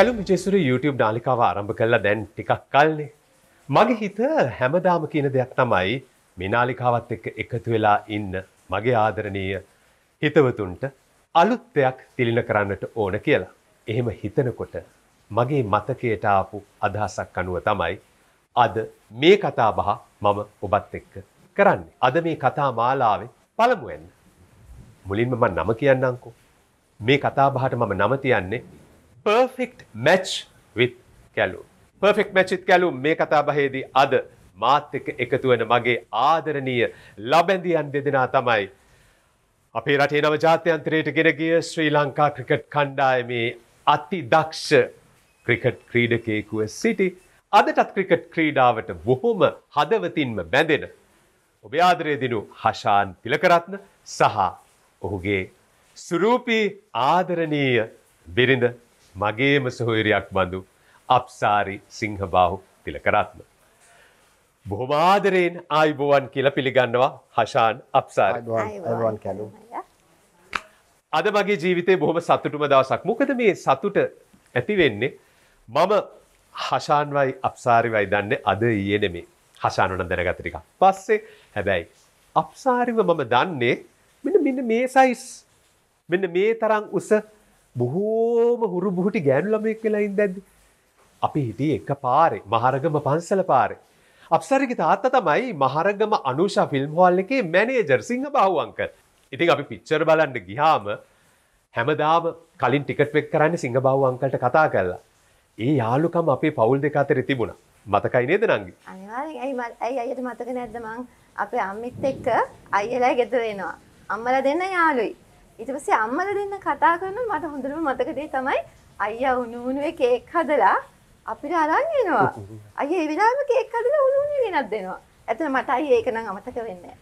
Kalum විජේසුර YouTube නාලිකාව ආරම්භ කල්ලා දැන් ටිකක් කල්නෙ. මගේ හිත හැමදාම කියන දෙයක් තමයි මේ නාලිකාවත් එක්ක එකතු වෙලා ඉන්න මගේ ආදරණීය හිතවතුන්ට අලුත් දෙයක් තිලින කරන්නට ඕන කියලා. එහෙම හිතනකොට මගේ මතකයට ආපු අදහසක් අනුව තමයි අද මේ කතා බහ මම ඔබත් එක්ක කරන්නේ. අද මේ කතා මාලාවේ පළමුවෙන්න. මුලින්ම මම නම කියන්නම්කෝ. මේ කතා බහට මම නම තියන්නේ perfect match with Kalu. Perfect match with Kalu මේ කතා බහේදී අද මාත් එක එකතුවන මගේ ආදරණීය ලබැඳියන් දෙදෙනා තමයි. අපේ රටේ නව ජාත්‍යන්තරයට ගෙන ගිය ශ්‍රී ලංකා ක්‍රිකට් කණ්ඩායමේ අති දක්ෂ ක්‍රිකට් ක්‍රීඩකයෙකුව සිටි අදටත් ක්‍රිකට් ක්‍රීඩාවට බොහොම හදවතින්ම බැඳෙන. ඔබේ ආදරය දිනු හෂාන් තිලකරත්න සහ ඔහුගේ සුරූපී ආදරණීය බිරිඳ මගේම සොහොයරයක් බඳු අප්සාරි සිංහබාහු තිලකරත්ම. බොහොමාදරයෙන් ආයිබෝවන් කියල පිළිගන්නවා හෂාන් අප්සාර කැලු. අද මගේ ජීවිතේ බොහොම සතුටුම දවසක් මොකද මේ සතුට ඇතිවෙන්නේ මම හෂාන්වයි අප්සාරිවයි දන්න අද ඊයේ නෙමේ හෂානුන දැනගත ටිකක් පස්සේ හැබැයි අප්සාරිව මම දන්නේ මෙන්න මෙන්න මේ සයිස් මෙන්න මේ තරම් උස බොහෝම හුරු බුහටි ගෑනු ළමෙක් වෙලා ඉඳද්දි. අපි හිටියේ එක පාරේ මහරගම පන්සල පාරේ. අප්සරගේ තාත්තා තමයි මහරගම අනුෂා ෆිල්ම් හෝල් එකේ මැනේජර් සිංහ බහුවංකල්. ඉතින් අපි පිච්චර බලන්න ගිහාම හැමදාම කලින් ටිකට් වෙක් කරන්න සිංහ බහුවංකල්ට කතා කළා. ඒ යාළුකම අපේ පවුල් දෙක අතරේ තිබුණා. මතකයි නේද නංගි? අනිවාර්යයෙන් ඇයි ඇයි අයියට මතක නැද්ද මං අපේ අම්මිත් එක්ක අයියලා ගෙදර එනවා. අම්මලා දෙන්න යාළුයි. ඉතිපස්සේ අම්මල දෙන්න කතා කරන මට හොඳරම මතකදේ තමයි අයිය උනුවුණුවේ කේක් හදලා අපිට අරන් එනවා අය එවිලාම කේක් හදලා උනුවුණු ගෙනත් දෙනවා ඇතන මට අයි ඒක නම් අමතක වෙන්නේ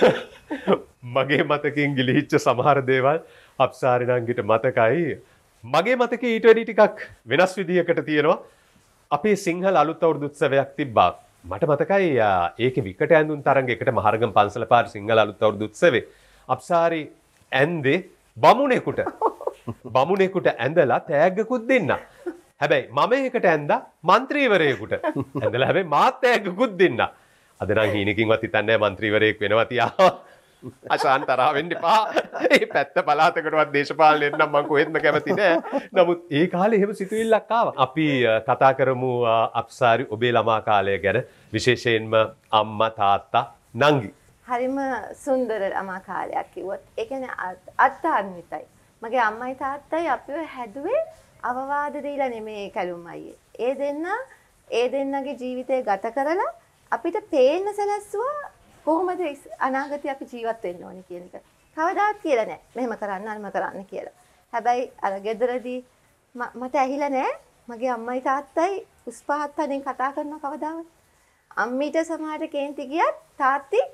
මගේ මතකින් ගිලිහිච්ච සමහර දේවල් අප්සාරිනංගිට මතකයි මගේ මතක ඊට වැඩි ටිකක් වෙනස් විදිහකට තියෙනවා අපේ සිංහල අලුත් අවුරුදු උත්සවයක් තිබ්බා මට මතකයි ඒක විකට ඇඳුම් තරඟයකට මහරගම් පන්සල පාට සිංහල අලුත් අවුරුදු උත්සවේ අප්සාරි ඇන්දේ බමුණෙකුට බමුණෙකුට ඇඳලා තෑගකුත් දෙන්න. හැබැයි මම ඒකට ඇන්ද මන්ත්‍රීවරයකුට ඇඳල හැබේ මාත් තෑගකුත් දෙන්න. අදන හීනකින්වත් ඉතන්නෑ මන්ත්‍රීවරයෙක් වෙනවතියා. අශාන් තරාවෙන්න පා ඒ පැත්ත පලාතකටවත් දේශපාල එන්නම් මංකු හෙත්ම කැමති නෑ නමුත් ඒ කාල එහෙම සිතුවිල්ලක්කාව අපි කතා කරමු අප්සාරි ඔබේ ළමා කාලය ගැන විශේෂයෙන්ම අම්ම තාත්තා නංගි හරිම සුන්දර අමාකාරයක් කිව්වොත් ඒ කියන්නේ අත්ධාර්මිකයි. මගේ අම්මයි තාත්තයි අපිව හැදුවේ අවවාද දීලා නෙමෙයි කැලුම් අයියේ. ඒ දෙන්න ඒ දෙන්නගේ ජීවිතය ගත කරලා අපිට පේන්න සැලැස්සුවා කොහොමද අනාගතේ අපි ජීවත් වෙන්න ඕනේ කියන එක. කවදාත් කියලා නෑ. මෙහෙම කරන්න අරම කරන්න කියලා. හැබැයි අර ගෙදරදී මට ඇහිලා නෑ. මගේ අම්මයි තාත්තයි උස් පහත් තනින් කතා කරන කවදාවත්. අම්මිට සමහරට කේන්ති ගියත් තාත්තා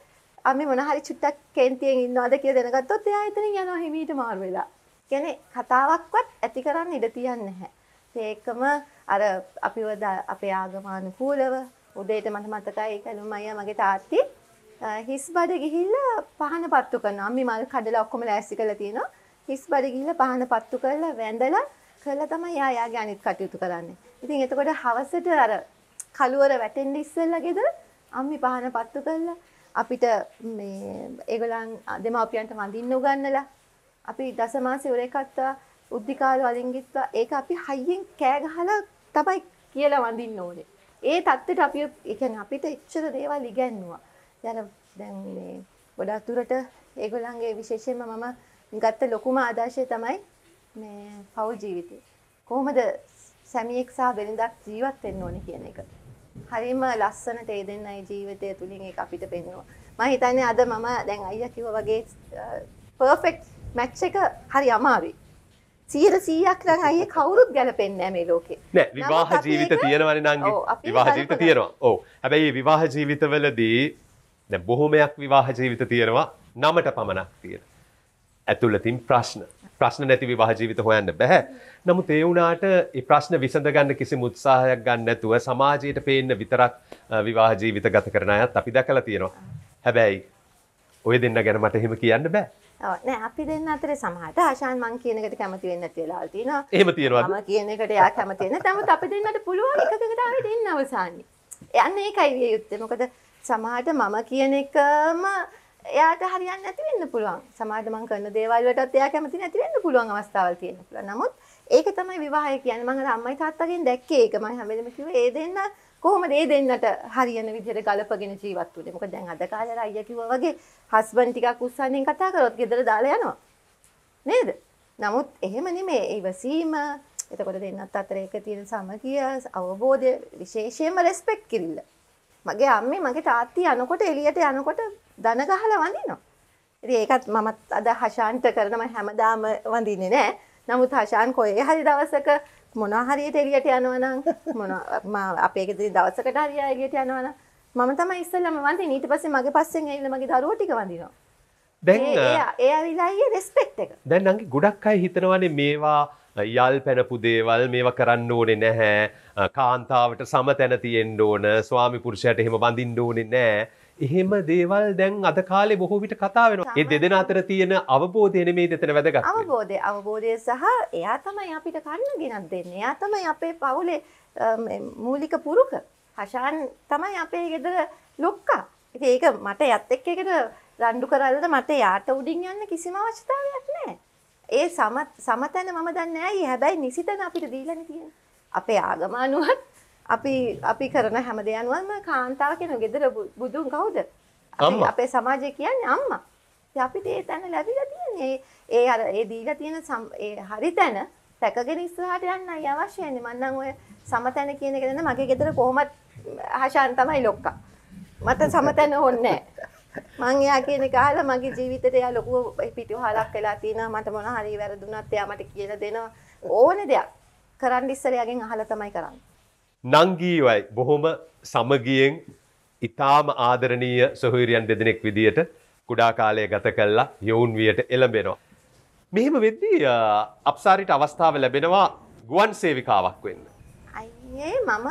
අපි මොනහරි චුට්ටක් කේන්තියෙන් ඉන්නවාද කියලා දැනගත්තොත් එයා එතනින් යනවා හිමීට මාරු වෙලා. කියන්නේ කතාවක්වත් ඇති කරන්න ඉඩ තියන්නේ නැහැ. ඒකම අර අපිව අපේ ආගමානුකූලව උදේට මට මතකයි කලුම් අයියා මගේ තාත්තා හිස් බඩ ගිහිල්ලා පහන පත්තු කරනවා. අම්මි මල් කඩලා ඔක්කොම ලෑස්ති කරලා තියෙනවා. හිස් බඩ ගිහිල්ලා පහන පත්තු කරලා වැඳලා කරලා තමයි යා යාගේ අනිත් කටයුතු කරන්නේ. ඉතින් එතකොට හවසට අර කලුවර වැටෙන්න ඉස්සෙල්ලා ගෙදර අම්මි පහන පත්තු කරලා අපිට ඒගොලන් දෙමවපියන්ට වඳින්න උගන්නලා අපි දසමා සිවරේකත්වා උද්ධිකාර වලින්ගිත්වා ඒක අපි හයියෙන් කෑගහලා තමයි කියලා වඳින්න ඕනේ ඒ තත්ත්වට අපි එකන් අපිට එච්චර දේවල් ඉගැන්නවා යන දැන් මේ ගොඩා තුරට ඒගොලන්ගේ විශේෂයෙන්ම මම ගත්ත ලොකුම ආදර්ශය තමයි මේ පවුල් ජීවිතය කොහොමද සැමියෙක් සහ බෙලිඳක් ජීවත් වෙන්න ඕනේ කියන එක හරිම ලස්සනට ඒ දෙන්නයි ජීවිතය තුළින් ඒක අපිට පෙන්නවා. මම හිතන්නේ අද මම දැන් අයියා කිව්වා වගේ පර්ෆෙක්ට් මැච් එක හරි අමාරුයි. 100 100ක් නම් අයියේ කවුරුත් ගැලපෙන්නේ නැහැ මේ ලෝකේ. නෑ විවාහ ජීවිත තියෙනවනේ නංගි. විවාහ ජීවිත තියෙනවා. ඔව්. හැබැයි විවාහ ජීවිතවලදී දැන් බොහොමයක් විවාහ ජීවිත තියෙනවා නමට පමණක් තියෙන. ඇතුළතින් ප්‍රශ්න. ප්‍රශ්න නැති විවාහ ජීවිත හොයන්න බැහැ. නමුත් ඒ වුණාට ඒ ප්‍රශ්න විසඳගන්න කිසිම උත්සාහයක් ගන්න නැතුව සමාජයට පේන්න විතරක් විවාහ ජීවිත ගත කරන අයත් අපි දැකලා තියෙනවා. හැබැයි ඔය දෙන්න ගැන මට එහෙම කියන්න බෑ. නෑ අපි දෙන්න අතර සමහට ආශාන් මං කියනකට කැමති වෙන්න තියලා තියෙනවා. එහෙම තියෙනවා. මම කියන එකට එයා කැමති නැහැ. නමුත් අපි දෙන්නට පුළුවන් එකකට ආවේ දෙන්න අවසානයේ. යන්නේ ඒකයි විය යුත්තේ. මොකද සමහරට මම කියන එකම එයාට හරියන්න නැති වෙන්න පුළුවන් සමාජ මං කරන දේවල් වලටත් එයා කැමති නැති වෙන්න පුළුවන් අවස්ථාවල් තියෙන්න පුළුවන්. නමුත් ඒක තමයි විවාහය කියන්නේ. මම අර අම්මයි තාත්තගෙන් දැක්කේ ඒක. මම හැමදෙම කිව්වේ ඒ දෙන්න කොහොමද ඒ දෙන්නට හරියන විදිහට ගලපගෙන ජීවත් වුනේ. මොකද දැන් අද කාලේ අයියා කිව්වා වගේ හස්බන්ඩ් ටිකක් උස්සන්නේ කතා කරොත් ගෙදර දාලා යනවා. නේද? නමුත් එහෙම නෙමෙයි. ඉවසීම එතකොට දෙන්නත් අතර එක තියෙන සමගිය අවබෝධය විශේෂයෙන්ම රෙස්පෙක්ට් කිරිල්ල. මගේ අම්මේ මගේ තාත්තා යනකොට එළියට යනකොට දන ගහලා වඳිනවා. ඉතින් ඒකත් මමත් අද හෂාන්ට කරනම හැමදාම වඳින්නේ නෑ. නමුත් හෂාන් කොහේ හරි දවසක මොනවා හරියට එළියට යනවා නම් මොනවා අපේ ගෙදරින් දවසකට හරි එළියට යනවා නම් මම තමයි ඉස්සෙල්ලම වඳින්නේ. ඊට පස්සේ මගේ පස්සෙන් ඇවිල්ලා මගේ දරුවෝ ටික වඳිනවා. දැන් ඒ ඇවිලායේ රෙස්පෙක්් එක දැන් අගේ ගොඩක් අයි හිතනවනේ මේවා යල් පැනපු දේවල් මේවා කරන්න ඕනෙ නැහැ කාන්තාවට සම තැන තියෙන්ඩ ඕන ස්වාමි පුරුෂයට එහෙම බඳින්ඩ ඕනෙ නෑ එහෙම දේවල් දැන් අද කාලෙ බොහෝ විට කතා වෙනවා. ඒ දෙදෙන අතර තියෙන අවබෝධය නෙමේ දෙතන වැදගත්. අවබෝධය අවබෝධය සහ එයා තමයි අපිට කන්න ගෙනත් දෙන්නේ. එයා තමයි අපේ පවුලේ මූලික පුරුක. හෂාන් තමයි අපේ ගෙදර ලොක්කා. ඉතින් ඒක මට යත් එක්ක එකට රණ්ඩු කරද්ද මට යාට උඩින් යන්න කිසිම අවශ්‍යතාවයක් නැහැ. ඒ සමතැන මම දන්නේ නැහැ. හැබැයි නිසිතන අපිට දීලානේ තියෙන්නේ. අපේ ආගම අනුවත් අපි අපි කරන හැම දෙයනුවම කාන්තාව කෙන ගෙදර බුදුන් කවුද අපේ සමාජය කියන්නේ අම්මා අපිට ඒ තැන ලැබිලා තියෙන්නේ ඒ අර ඒ දීලා තියෙන හරි තැන සැකගෙන ඉස්සරහට යන්න අය අවශ්‍යන්නේ මම නම් ඔය සමතැන කියන එක දැන මගේ ගෙදර කොහොමත් හෂාන් තමයි ලොක්කා මට සමතැන ඕනේ මං එයා කියන කාලා මගේ ජීවිතේට එයා ලොකු පිටිවහලක් වෙලා තිනවා මට මොන හරි වැරදුනත් එයා මට කියලා දෙනවා ඕන දෙයක් කරන්න ඉස්සර යගෙන් අහලා තමයි කරන්නේ නංගීවයි බොහොම සමගියෙන් ඉතාම ආදරණීය සොහහිරියන් දෙදෙනෙක් විදියට කුඩා කාලය ගත කල්ලා යොවුන්වියට එළඹෙනවා. මෙහෙම වෙද්දී අප්සාරිට අවස්ථාව ලැබෙනවා ගුවන් සේවිකාවක් වෙන්න. අයියේ මම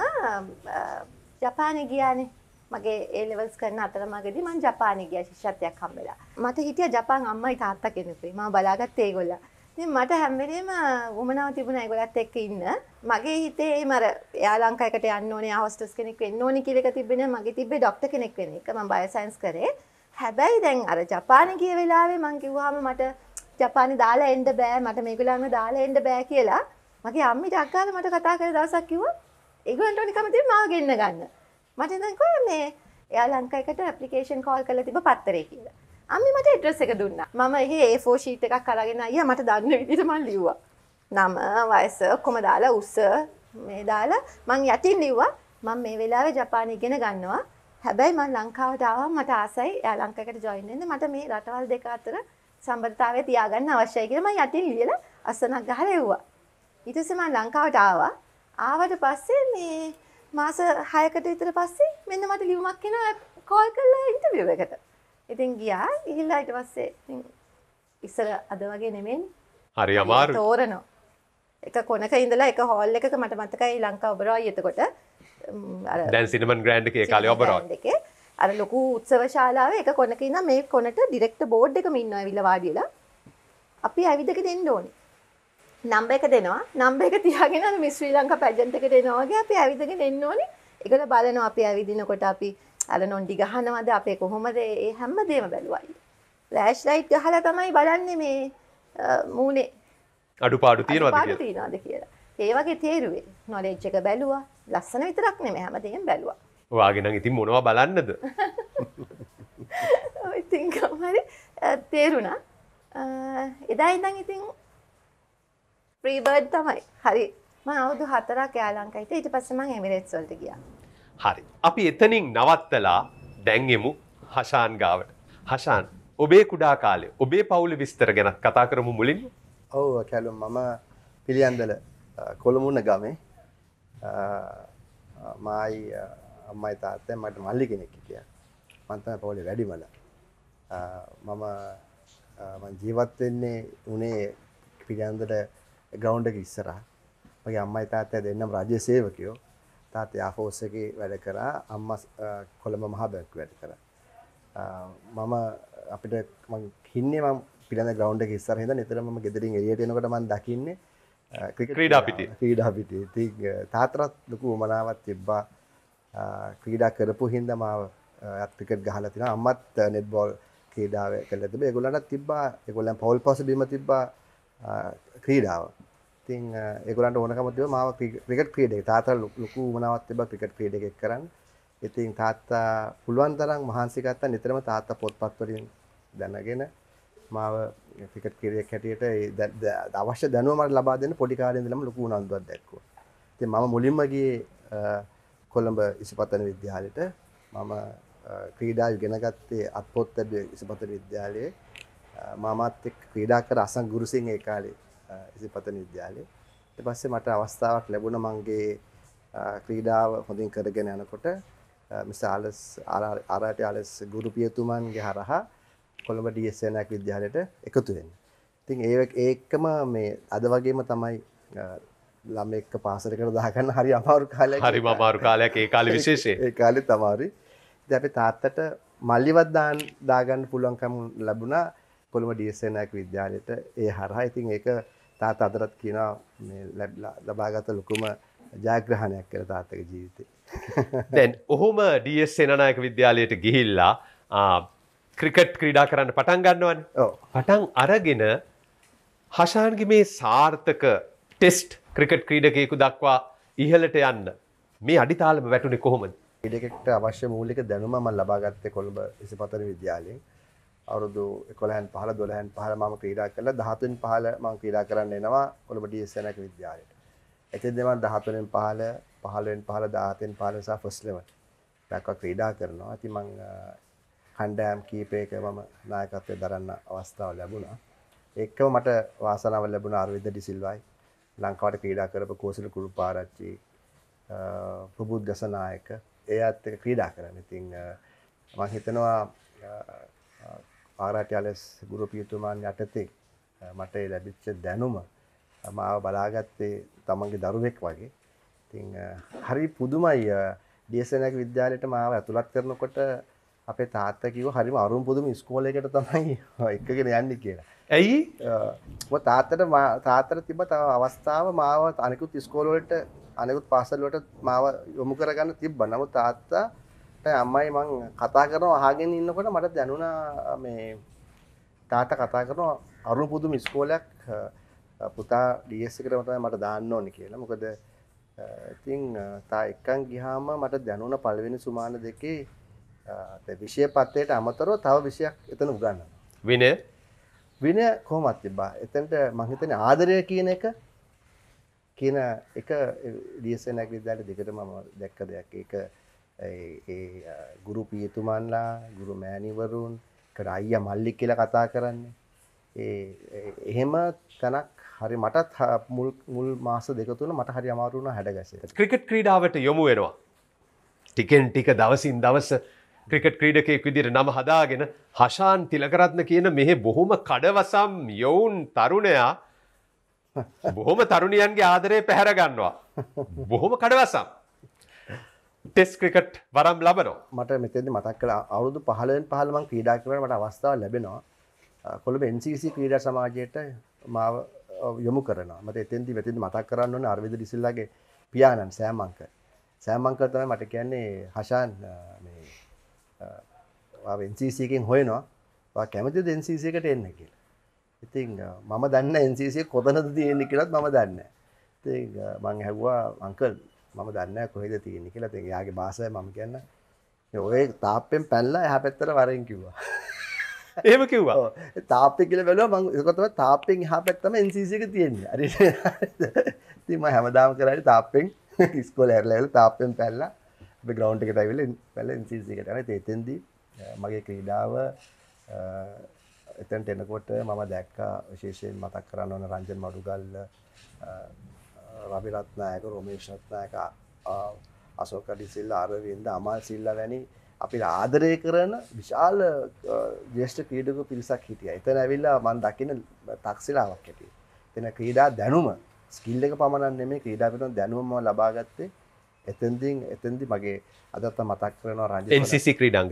ජපාන ගියානේ මගේ ඒලෙවස් කරන අතර මගේදී මං ජපාන ගිය ශිෂ්‍යත්වයක් හම්බෙලා. මට හිටිය ජපාන් අම්මයි තාත්තා කෙනෙකුයි. මම බලාගත්තේ ඒගොල්ලෝ. මට හැම්වෙලේම උමනාව තිබුණ ඇගොලත් එක්ක ඉන්න මගේ හිතේ මර යාලංකායකට යන්නන හස්ටස් කෙනෙක් වෙන්න ඕනි කිලක තිබෙන මගේ තිබේ ඩොක්ට කෙනෙක් වෙන එක ම බයසයින්ස් කරේ හැබැයි දැන් අර ජපාන කිය වෙලාවේ මංකිව්වාම මට ජපානි දාලා එන්ඩ බෑ මට මේගුලන්ම දාලා එන්ඩ බෑ කියලා මගේ අම්මි ටක්කාල මට කතා කර දවසක් කිව්ව ඒගලන්ට ඕනිකමති මාව ගෙන්න්න ගන්න මට දකෝ මේ එයා ලංකායිකට ඇපලිකේෂන් කෝල් කළ තිබ පත්තරේ කියලා අම්මි මට එඩ්‍රස් එක දුන්න මම එහි ඒෆෝ ෂීට් එකක් කරගෙන අය මට දන්න විදිටමන් ලිව්වා නම වයස කොම දාලා උස්ස මේ දාලා මං යටින් ලිව්වා මං මේ වෙලාවේ ජපාන ඉගෙන ගන්නවා හැබැයි මං ලංකාවටාව මට ආසයි යා ලංකකට ජොයින්ෙන්ද මට මේ රටවල් දෙක අතර සම්බර්තාවය තියාගන්න අවශ්‍යය කියෙන ම යටින් ලියල අසනක් ගහල එව්වා ඉතිසම ලංකාවට ආවා ආවට පස්සේ මේ මාස හයකට විතර පස්සේ මෙන්න මට ලිවමක් කෙන කෝල් කරලා ඉන්ටවියව එකට ඉතින් ගියා ගිහිල්ලා ඊට පස්සේ ඉස්සර අද වගේ නෙමෙයි හරි අමාරු තෝරනවා එක කොනක ඉඳලා එක හෝල් එකක මට මතකයි ලංකා ඔබරෝයි එතකොට දැන් සිනමන් ග්‍රන්ඩ් එකේ කාලේ ඔබරෝයි එකේ අර ලොකු උත්සව ශාලාවේ එක කොනක ඉඳන් මේ කොනට ඩිරෙක්ට් බෝඩ් එකම ඉන්නවා ඇවිල්ලා වාඩිලා අපි ඇවිදගෙන එන්න ඕනේ නම්බ එක දෙනවා නම්බ එක තියාගෙන මිස් ශ්‍රී ලංකා පැජන්ට් එකට එනවා වගේ අපි ඇවිදගෙන එන්න ඕනේ ඒකල බලනවා අපි ඇවිදිනකොට අපි අර නොන්ඩි ගහනවද අපේ කොහොමද ඒ හැම දේම බැලුවයි. ලෑෂ් ලයිට් ගහල තමයි බලන්නේ මේ මූනේ අඩු පාඩු තියෙනවද තියෙනවාද කියලා. ඒ වගේ තේරුවේ නොලෙජ් එක බැලුවා ලස්සන විතරක් නෙමෙයි හැමදේම බැලුවා. ඔයාගෙන ඉතින් මොනවා බලන්නද? ඉතින් කොහමද තේරුණා. එදා ඉඳන් ඉතින් ප්‍රීබර්ඩ් තමයි. හරි. මම අවුරුදු 4ක් එයා ලංකාවට ඊට පස්සේ මම එමිරේට්ස් වලට ගියා. හරි. අපි එතනින් නවත්තලා දැන්ගෙමු හෂාන් ගාවට. හෂාන් ඔබේ කුඩා කාලේ ඔබේ පවුල විස්තර ගැනත් කතා කරමු මුලින්. ඔව් කැලුම් මම පිළියන්දල කොළමුණ ගමේ මයි අම්මයි තාත්තය මට මල්ලි කෙනෙක් කිය මන්තම පවුලි වැඩිමල මම ජීවත්වෙන්නේ උනේ පිළියන්දට ග්‍රවන්්ඩක ඉස්සරහ මගේ අම්මයි තාත්තය දෙන්නම් රජ්‍ය සේවකයෝ තාත්තා යාෆෝස් එකේ වැඩ කරා අම්මා කොළඹ මහා බැංකුවේ වැඩ කරා මම අපිට මං හින්නේ මම පිළඳ ග්‍රවුන්ඩ් එකේ ඉස්සරහ ඉඳන් නිතරම මම ගෙදරින් එළියට එනකොට මම දකින්නේ ක්‍රිකට් ක්‍රීඩා පිටිය ක්‍රීඩා පිටිය ඉතින් තාත්තාත් ලොකු මනාවක් තිබ්බා ක්‍රීඩා කරපු හින්දා මාව ක්‍රිකට් ගහලා තිනවා අම්මත් නෙට් බෝල් ක්‍රීඩාව කළා තිබ්බා ඒගොල්ලන්ට තිබ්බා ඒගොල්ලන් පෞල් පස බීම තිබ්බා ක්‍රීඩාව ඉතින් ඒගොල්ලන්ට ඕනකමතිව මාව ක්‍රිකට් ක්‍රීඩේ තාතර ලොකු උමනාවක් තිබ්බා ක්‍රිකට් ක්‍රීඩ එකක් කරන්න ඉතින් තාත්තා පුළුවන් තරම් මහන්සි ගත්තා නිතරම තාත්තා පොත්පත් වලින් දැනගෙන මාව ක්‍රිකට් ක්‍රීඩයක් හැටියට අවශ්‍ය දැනුම මට ලබා දෙන්න පොඩි කාලේ ඉඳලම ලොකු උනන්දුවක් දැක්කුවා ඉතින් මම මුලින්ම ගියේ කොළඹ ඉසිපතන විද්‍යාලයට මම ක්‍රීඩා ඉගෙන ගත්තේ අත්පොත් ඉසිපතන විද්‍යාලයේ මාමත් එක්ක ක්‍රීඩා කර අසංගුරුසිංහ ඒ කාලේ ඉසිපතන විද්‍යාලේ ඊට පස්සේ මට අවස්ථාවක් ලැබුණා මගේ ක්‍රීඩාව හොඳින් කරගෙන යනකොට මිස ආලස් ආරාට ආලස් ගුරු පියතුමන්ගේ හරහා කොළඹ ඩීඑස්එන්එක් විද්‍යාලයට එකතු වෙන්න. ඉතින් ඒ ඒකම මේ අද වගේම තමයි ළමෙක්ක පාසරකට දාගන්න හරි අමාරු කාලයක් හරි අමාරු කාලයක් ඒ කාලේ විශේෂයෙන් ඒ කාලේ තමයි. ඉතින් අපි තාත්තට මල්ලිවත් දාන්න දාගන්න පුළුවන්කම ලැබුණා කොළඹ ඩීඑස්එන්එක් විද්‍යාලයට ඒ හරහා. ඉතින් ඒක තාත අදරත් කියනවා මේ ලබාගත ලොකුම ජයග්‍රහණයක් කර තාත්තක ජීවිතේ දැන් ඔහොම ඩස් සේනනායක විද්‍යාලයට ගිහිල්ලා ක්‍රිකට් ක්‍රීඩා කරන්න පටන් ගන්නවන් පටන් අරගෙන හෂාන්ගේ මේ සාර්ථක ටෙස්ට් ක්‍රිකට් ක්‍රීඩකයෙකු දක්වා ඉහලට යන්න මේ අඩිතාලම වැටුණේ කොහොමද ඉඩෙක්ට අවශ්‍ය මූලික දැනුම මල් ලබාගත්තේ කොළඹ ඉසි පතර විද්‍යාලයෙන් අවුරුදු 11න් 15 12න් 15 මම ක්‍රීඩා කළා 13න් 15 මම ක්‍රීඩා කරන්න එනවා කොළඹ DSNක විද්‍යාලයට. එතෙන්දී මම 13න් 15 15න් 15 17න් 15 සහ ෆස්ට් ලෙවල් දක්වා ක්‍රීඩා කරනවා. ඉතින් මම කණ්ඩායම් කීපයක මම නායකත්වය දරන්න අවස්ථාව ලැබුණා. එක්කම මට වාසනාව ලැබුණා අරවින්ද ඩිසිල්වායි ලංකාවට ක්‍රීඩා කරපු කෝසල කුළුපාරච්චි ප්‍රබුද් ගසනායක ඒ අත් ක්‍රීඩා කරන්න. ඉතින් මම හිතනවා පාරාටයාලස් ගුරුපියතුමාන් යටතේ මට ලැබිච්ච දැනුම මාව බලාගත්තේ තමන්ගේ දරුවෙක් වගේ තිං හරි පුදුමයි ඩියසනැක විද්‍යාලයට මාව ඇතුළත් කරනකොට අපේ තාත්තකිව හරිම අරුම් පුදුම ස්කෝලකට තමයි එකගෙන යන්න කියලා ඇයි තාත්තට තාතර තිබ තව අවස්ථාව මාව අනෙකුත් ස්කෝලෝලට අනෙකුත් පාසල්ලට මාව යොමු කරගන්න තිබ නමු තාත්තා අම්මයි මං කතා කරන අහගෙන ඉන්නකොට මට දැනුණා මේ තාත කතා කරන අරු පුදුම ඉස්කෝලයක් පුතා ඩියස්සකට මතයි මට දාන්න ඕන කියලා මොකද ඉතිං තා එක්කන් ගිහාම මට දැනුන පළවෙනි සුමාන දෙකේ විෂය පත්තයට අමතරව තව විෂයක් එතන උගන්න වින වින කොහොමත් තිබා එතන්ට මහිතන ආදරය කියන එක කියන එක ඩියසනැක් විදාට දෙකට මම දැක්ක දෙයක් එක ගුරු පියතුමන්ලා ගුරු මෑණිවරුන් එකට අයියා මල්ලි කියලා කතා කරන්නේ. ඒ එහෙම තනක් හරි මටත් මුල් මුල් මාස දෙක තුන මට හරි අමාරු වුණා හැඩගැසෙන්න. ක්‍රිකට් ක්‍රීඩාවට යොමු වෙනවා. ටිකෙන් ටික දවසින් දවස ක්‍රිකට් ක්‍රීඩකයෙක් විදිහට නම හදාගෙන හෂාන් තිලකරත්න කියන මෙහි බොහොම කඩවසම් යොවුන් තරුණයා බොහොම තරුණියන්ගේ ආදරය පැහැරගන්නවා. බොහොම කඩවසම්. ටෙස් ක්‍රිකට් වරම් ලබනෝ මට මෙතෙදි මතක් කළ අවුදු පහලෙන් පහළමං ක්‍රීඩා කරනට අවස්ථාව ලැබෙනවා කොළඹ NCC ක්‍රීඩා සමාජයට මාව යොමු කරන මට එතෙන්දි වෙතින් මතක් කරන්න ඕන අර්විද ඩිසිල්ලගේ පියාණන් සෑමංක සෑමංක තමයි මට කියන්නේ හෂාන් NCCකින් හොයනවා කැමති NCCකට එන්න කියලා ඉතින් මම දන්න NCC කොතනද තියෙන්නේ කියලත් මම දන්න ඉතින් මං හැව්වා අංකල් මම දන්න කොහෙද තියෙන කියලා ති යාගේ බාසය මම කියන්න ඔය තාපෙන් පැල්ලා එහ පැත්තර වරෙන් කිව්වා ඒම කිව්වා තාපය කියල වැල මංකොතම තාපෙන් හා පැත්තම එන්සිසික තියෙන අරි තිම හැමදාම කරට තාපෙන් කිස්කෝල ඇරලඇල තාපෙන් පැල්ලා ග්‍රවන්් එක ටයිවල පැල ඉන්සිසිකටන තේතෙන්දී මගේ ක්‍රීඩාව එතැන්ට එනකොට මම දැක්කා විශේෂයෙන් මතක් කරන්න ඕන රංජන් මඩුගල්ල රබිරත්නායක රොමේෂත්නායක අසෝකඩි සිල්ල අරවින්ද අමල් සිල්ල වැනි අපි ආදරය කරන විශාල ජේෂ්ට ක්‍රීඩක පිරිසක් හිටිය එතන ඇවිල්ලා මන් දකින තක්සිලාවක් හැටිය එතන ක්‍රීඩා දැනුම ස්කිල්ල එක පමණන්න මේ ක්‍රීඩාපිට දැනුවම ලබාගත්තේ එතන්දිින් එතන්දි මගේ අදත්ත මතක් කරනවා රජ ක්‍රීඩාග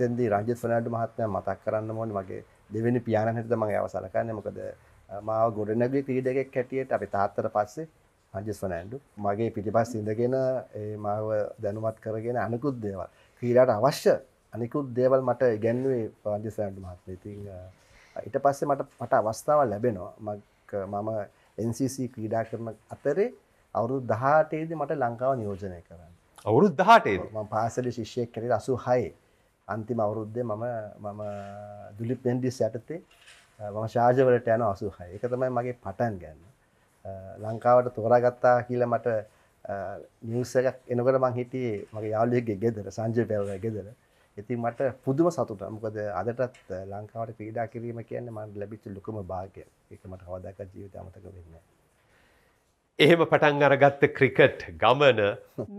එතන්දි රජ ෆනඩ මහත්මය මතක් කරන්න මොන් මගේ දෙවැනි පියාන හැට මගේ අවසලකන්න මොකද මාව ගොඩනැගි ක්‍රීඩකෙක් හැටියට අපි තාත්තර පස්සේ හංජස් වනෑන්ඩු මගේ පිටිපස් ඉඳගෙන මාව දැනුමත් කරගෙන අනකුත් දේවල් ක්‍රීඩාට අවශ්‍ය අනිකුත් දේවල් මට ඉගැන්වේ පංජසෑන්ඩු මහත්ම ඉතිං ඉට පස්සේ මට පට අවස්ථාව ලැබෙනවා මම NCC ක්‍රීඩා කරන අතරේ අවුරුදු දහටේද මට ලංකාව නියෝජනය කරන්න අවුරුදු දහටේ ම පාසලි ශිෂ්‍යය කරේ අසු හයි අන්තිම අවුරුද්දේ මම මම දුලිපෙන්ඩිස් යටතේ වංශාජවලට යන අසුහයි එක තමයි මගේ පටන් ගන්න ලංකාවට තෝරාගත්තා කියල මට නිසක එනකට මං හිටියේ මගේ යාලයගේ ගෙදර සංජය පැවර ගෙදර ඉතින් මට පුදුම සතුට මොකද අදටත් ලංකාවට පීඩා කිරීම කියන්න මට ලැබිච්ච ලොකම භාගය එක මට හවදක ජීවිත අමතක වෙන්න එහෙම පටන් අරගත්ත ක්‍රිකට් ගමන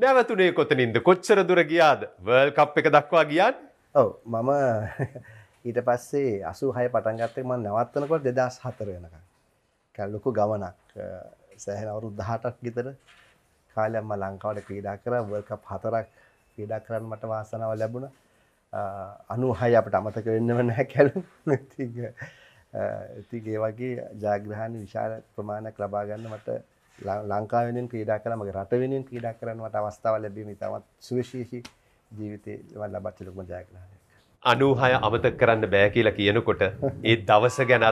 නැවතුනේ කොතනින්ද කොච්චර දුර ගියාද වර්ල් කප් එක දක්වා ගියන් ඔව මම ඊට පස්සේ අසු හය පටන්ගත්තේ ම නවත්තනකොට දෙදස් හතර වෙනකම් කැල්ලොකු ගමනක් සැහැන අවුරු දහටක් ගිතර කාලයම්ම ලංකාවට ක්‍රීඩා කර වර්ක හතරක් ක්‍රීඩා කරන්න මට වාසනාව ලැබුණ අනු හය අපට අමතක වෙන්නම නැහැ කැලු ඇතිගේ වගේ ජාග්‍රහණ විශාල ප්‍රමාණයක් ලබාගන්න මට ලංකාවෙන් ක්‍රීඩා කළ මගේ රටවෙනින් ක්‍රීඩා කරනවට අවස්ථාව ලැබීම තවත් සුවිශේෂී ජීවිතය ලබට ලොකම ජයග්‍රහණය අනූහය අමතක කරන්න බෑ කියලා කියනකොට ඒ දවස ගැනත්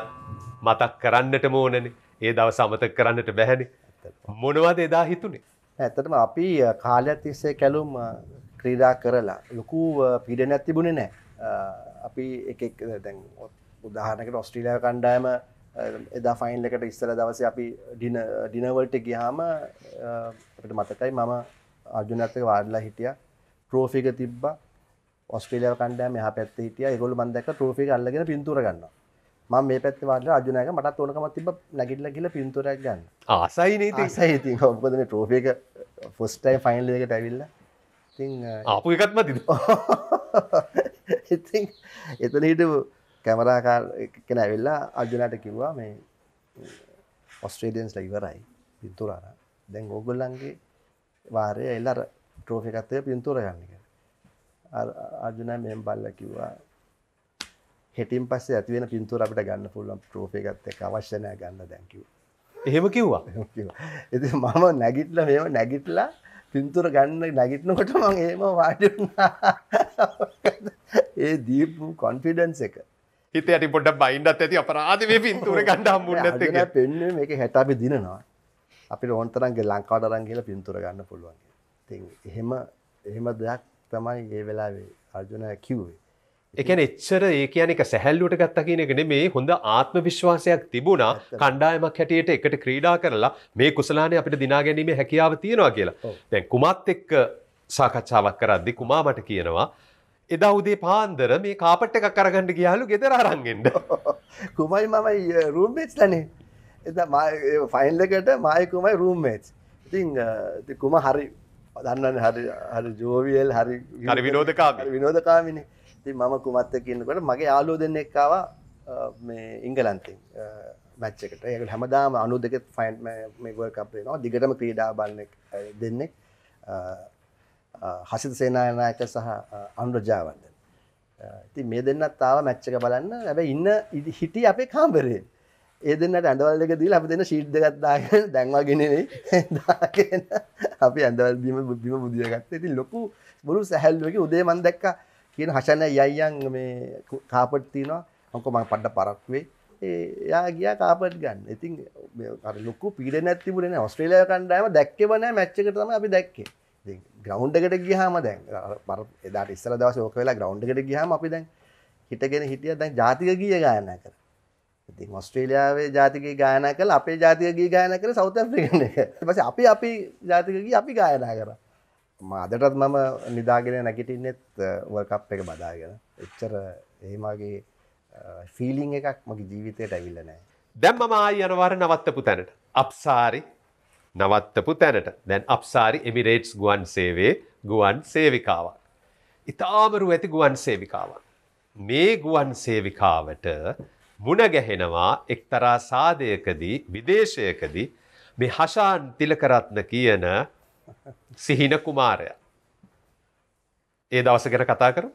මතක් කරන්නට මෝනන ඒ දවස අමතක කරන්නට බැහැනි මොනවද එදා හිතුනේ ඇතටම අපි කාලයක් තිස්සේ කැලුම් ක්‍රීඩා කරලා ලොකු පිඩනයක් තිබුණේ නෑ අපි එකෙක් දැන් උදාහරනකට ඔස්ට්‍රීලයා කණ්ඩායම එදා ෆයින්ලකට ඉස්සල දවස අපි ඩිනවල්ට ගිහාම අපට මතකයි මම අර්ජුනත්තක වාඩලා හිටිය ප්‍රෝෆික තිබ්බා ඔස්ට්‍රේලිය කණ්ඩෑ මෙහ පැත් හිටිය ගොල බන්දක ට්‍රෝෆි අල්ලගෙන පින්තුර ගන්න ම මේ පැත් වාට රජනයක මටත් ඕනකම තිබ නැගිල්ල කියල පින්තුරක් ගන්න ආසයි නීති සහිති ඔබදන ට්‍රෝපික ෆොස්ටයි ෆයින්ල්ලක ඇවිල්ල ආපු එකත්ම ති ඉති එතන හිට කැමරාකාර කෙන ඇවෙල්ලා අජනට කිව්වා මේ ඔස්ට්‍රේඩියන්ස් ලයිවරයි පින්තුරාර දැන් ඕගොල්ලන්ගේ වාරය එල්ලර ට්‍රෝෆිකත්වය පින්තුර ගන්නක අර්ජුනය මෙම බල්ල කිව්වා හෙටින් පස්සේ ඇතිවෙන පින්තුර අපිට ගන්න පුළුවන් ප්‍රෝපය ගත්ත එක අවශ්‍යනය ගන්න දැන්කිව එහෙම කිව්වා එති මම නැගිටල මෙම නැගිටලා පින්තුර ගන්න නැගිටනකොට මං ඒම වාඩි ඒ දීපු කොන්ෆිඩන්ස් එක හිත ඇටි පොඩ බයින්ඩත් ඇති අපරාධේ පින්තුර ගන්න හම්මුන්න පෙන්ුව එක හැට අපි දිනවා අපි ඕන්තරන්ගේ ලංකාඩරන් කියලා පින්තුර ගන්න පුළුවන් ති එහෙම එහෙම දෙයක් තමයි ඒ වෙලාවේ අර්ජුන කිව්වේ එකන එච්චර ඒ කියන එක සැහැල්ලුවට ගත්ත කියන එකන මේ හොඳ ආත්ම විශ්වාසයක් තිබුණා කණ්ඩායමක් හැටියට එකට ක්‍රීඩා කරලා මේ කුසලානය අපිට දිනා ගැනීම හැකියාව තියෙනවා කියලා දැන් කුමත් එක්ක සාකච්ඡාවක් කරද්දි කුමා මට කියනවා එදා උදේ පාන්දර මේ කාපට් එකක් කරගන්න ගියාලු ගෙදර අරන්ගෙන්ට කුමයි මමයි රූම්බේට් ලනේ එ ෆයින්ලකට මායකුමයි රූම්මේට් ඉතින් කුම හරි දන්නන්න හරි හරි ජෝවියල් හරි හරි විනෝදකා විනෝදකාමිනි ති මම කුමත්ත කියන්නකට මගේ ආලෝ දෙන්න එක්කාව මේ ඉංගලන්තින් මැච්චකට ඒක හැමදාම අනු දෙක ෆයින්් මේගුවකපේ නවා දිගටම ක්‍රීඩා බලන්නෙක් දෙන්නෙක් හසිත සේනායනායක සහ අනුරජාවන්දන් ඉති මේ දෙන්නත් තාව මැච්චක බලන්න ඇැබ ඉන්න ඉදි හිටි අපේ කාම්බරේ ඒදන්න ඇඳවල් එක දී අපි දෙන ශීට්ද ගත්දාගෙන දැන්වාගෙනනේ දාගෙන අපි ඇඳවල්බීම බුද්ධිම බුදියගත්ත ඇති ලොකු බොරු සැහැල්ුවක උදේ මන් දැක්ක කියන හශන යයියන් මේ කාපට් තියනවා අංකො මං පඩ්ඩ පරක්වේ එයා ගිය කාපට් ගන්න ඉතින් ලොකු පීඩ නැතිබුරෙන ඔස්ට්‍රේලය කණ්ඩායම දැක්කවන මැච්චක තම අපි දැක්කේ ග්‍රවන්්ඩකට ගියහම දැන් පර එදාට ඉස්සල දවශෝක වෙලා ග්‍රවන්්ඩකට ගියහම අපි දැන් හිටගෙන හිටිය දැන් ජාතික ගිය ගායන කර ඉති ඔස්ට්‍රේලියාවේ ජාතික ගායන කල අපේ ජාතිකගේ ගායන කර සෞත ්‍රිකන එක පස අපි අපි ජාතිකගේ අපි ගායනා කර මාදටත් මම නිදාගෙන නැගිටින්නෙත් වර්කප් එක බදාගෙන එච්චර ඒමගේ ෆිලිං එකක් මගේ ජීවිතයට ඇවිල්ල නෑ දැම්මම අයනවර නවත්තපු තැනට අප්සාරි නවත්තපු තැනට දැන් අප්සාරි එමිරේට්ස් ගුවන් සේවේ ගුවන් සේවිකාවක්. ඉතාමරු ඇති ගුවන් සේවිකාවක්. මේ ගුවන් සේවිකාවට මුණගැහෙනවා එක්තරා සාදයකදී විදේශයකදී මේ හෂාන් තිලකරත්න කියන සිහින කුමාරය. ඒ දවස ගැන කතා කරු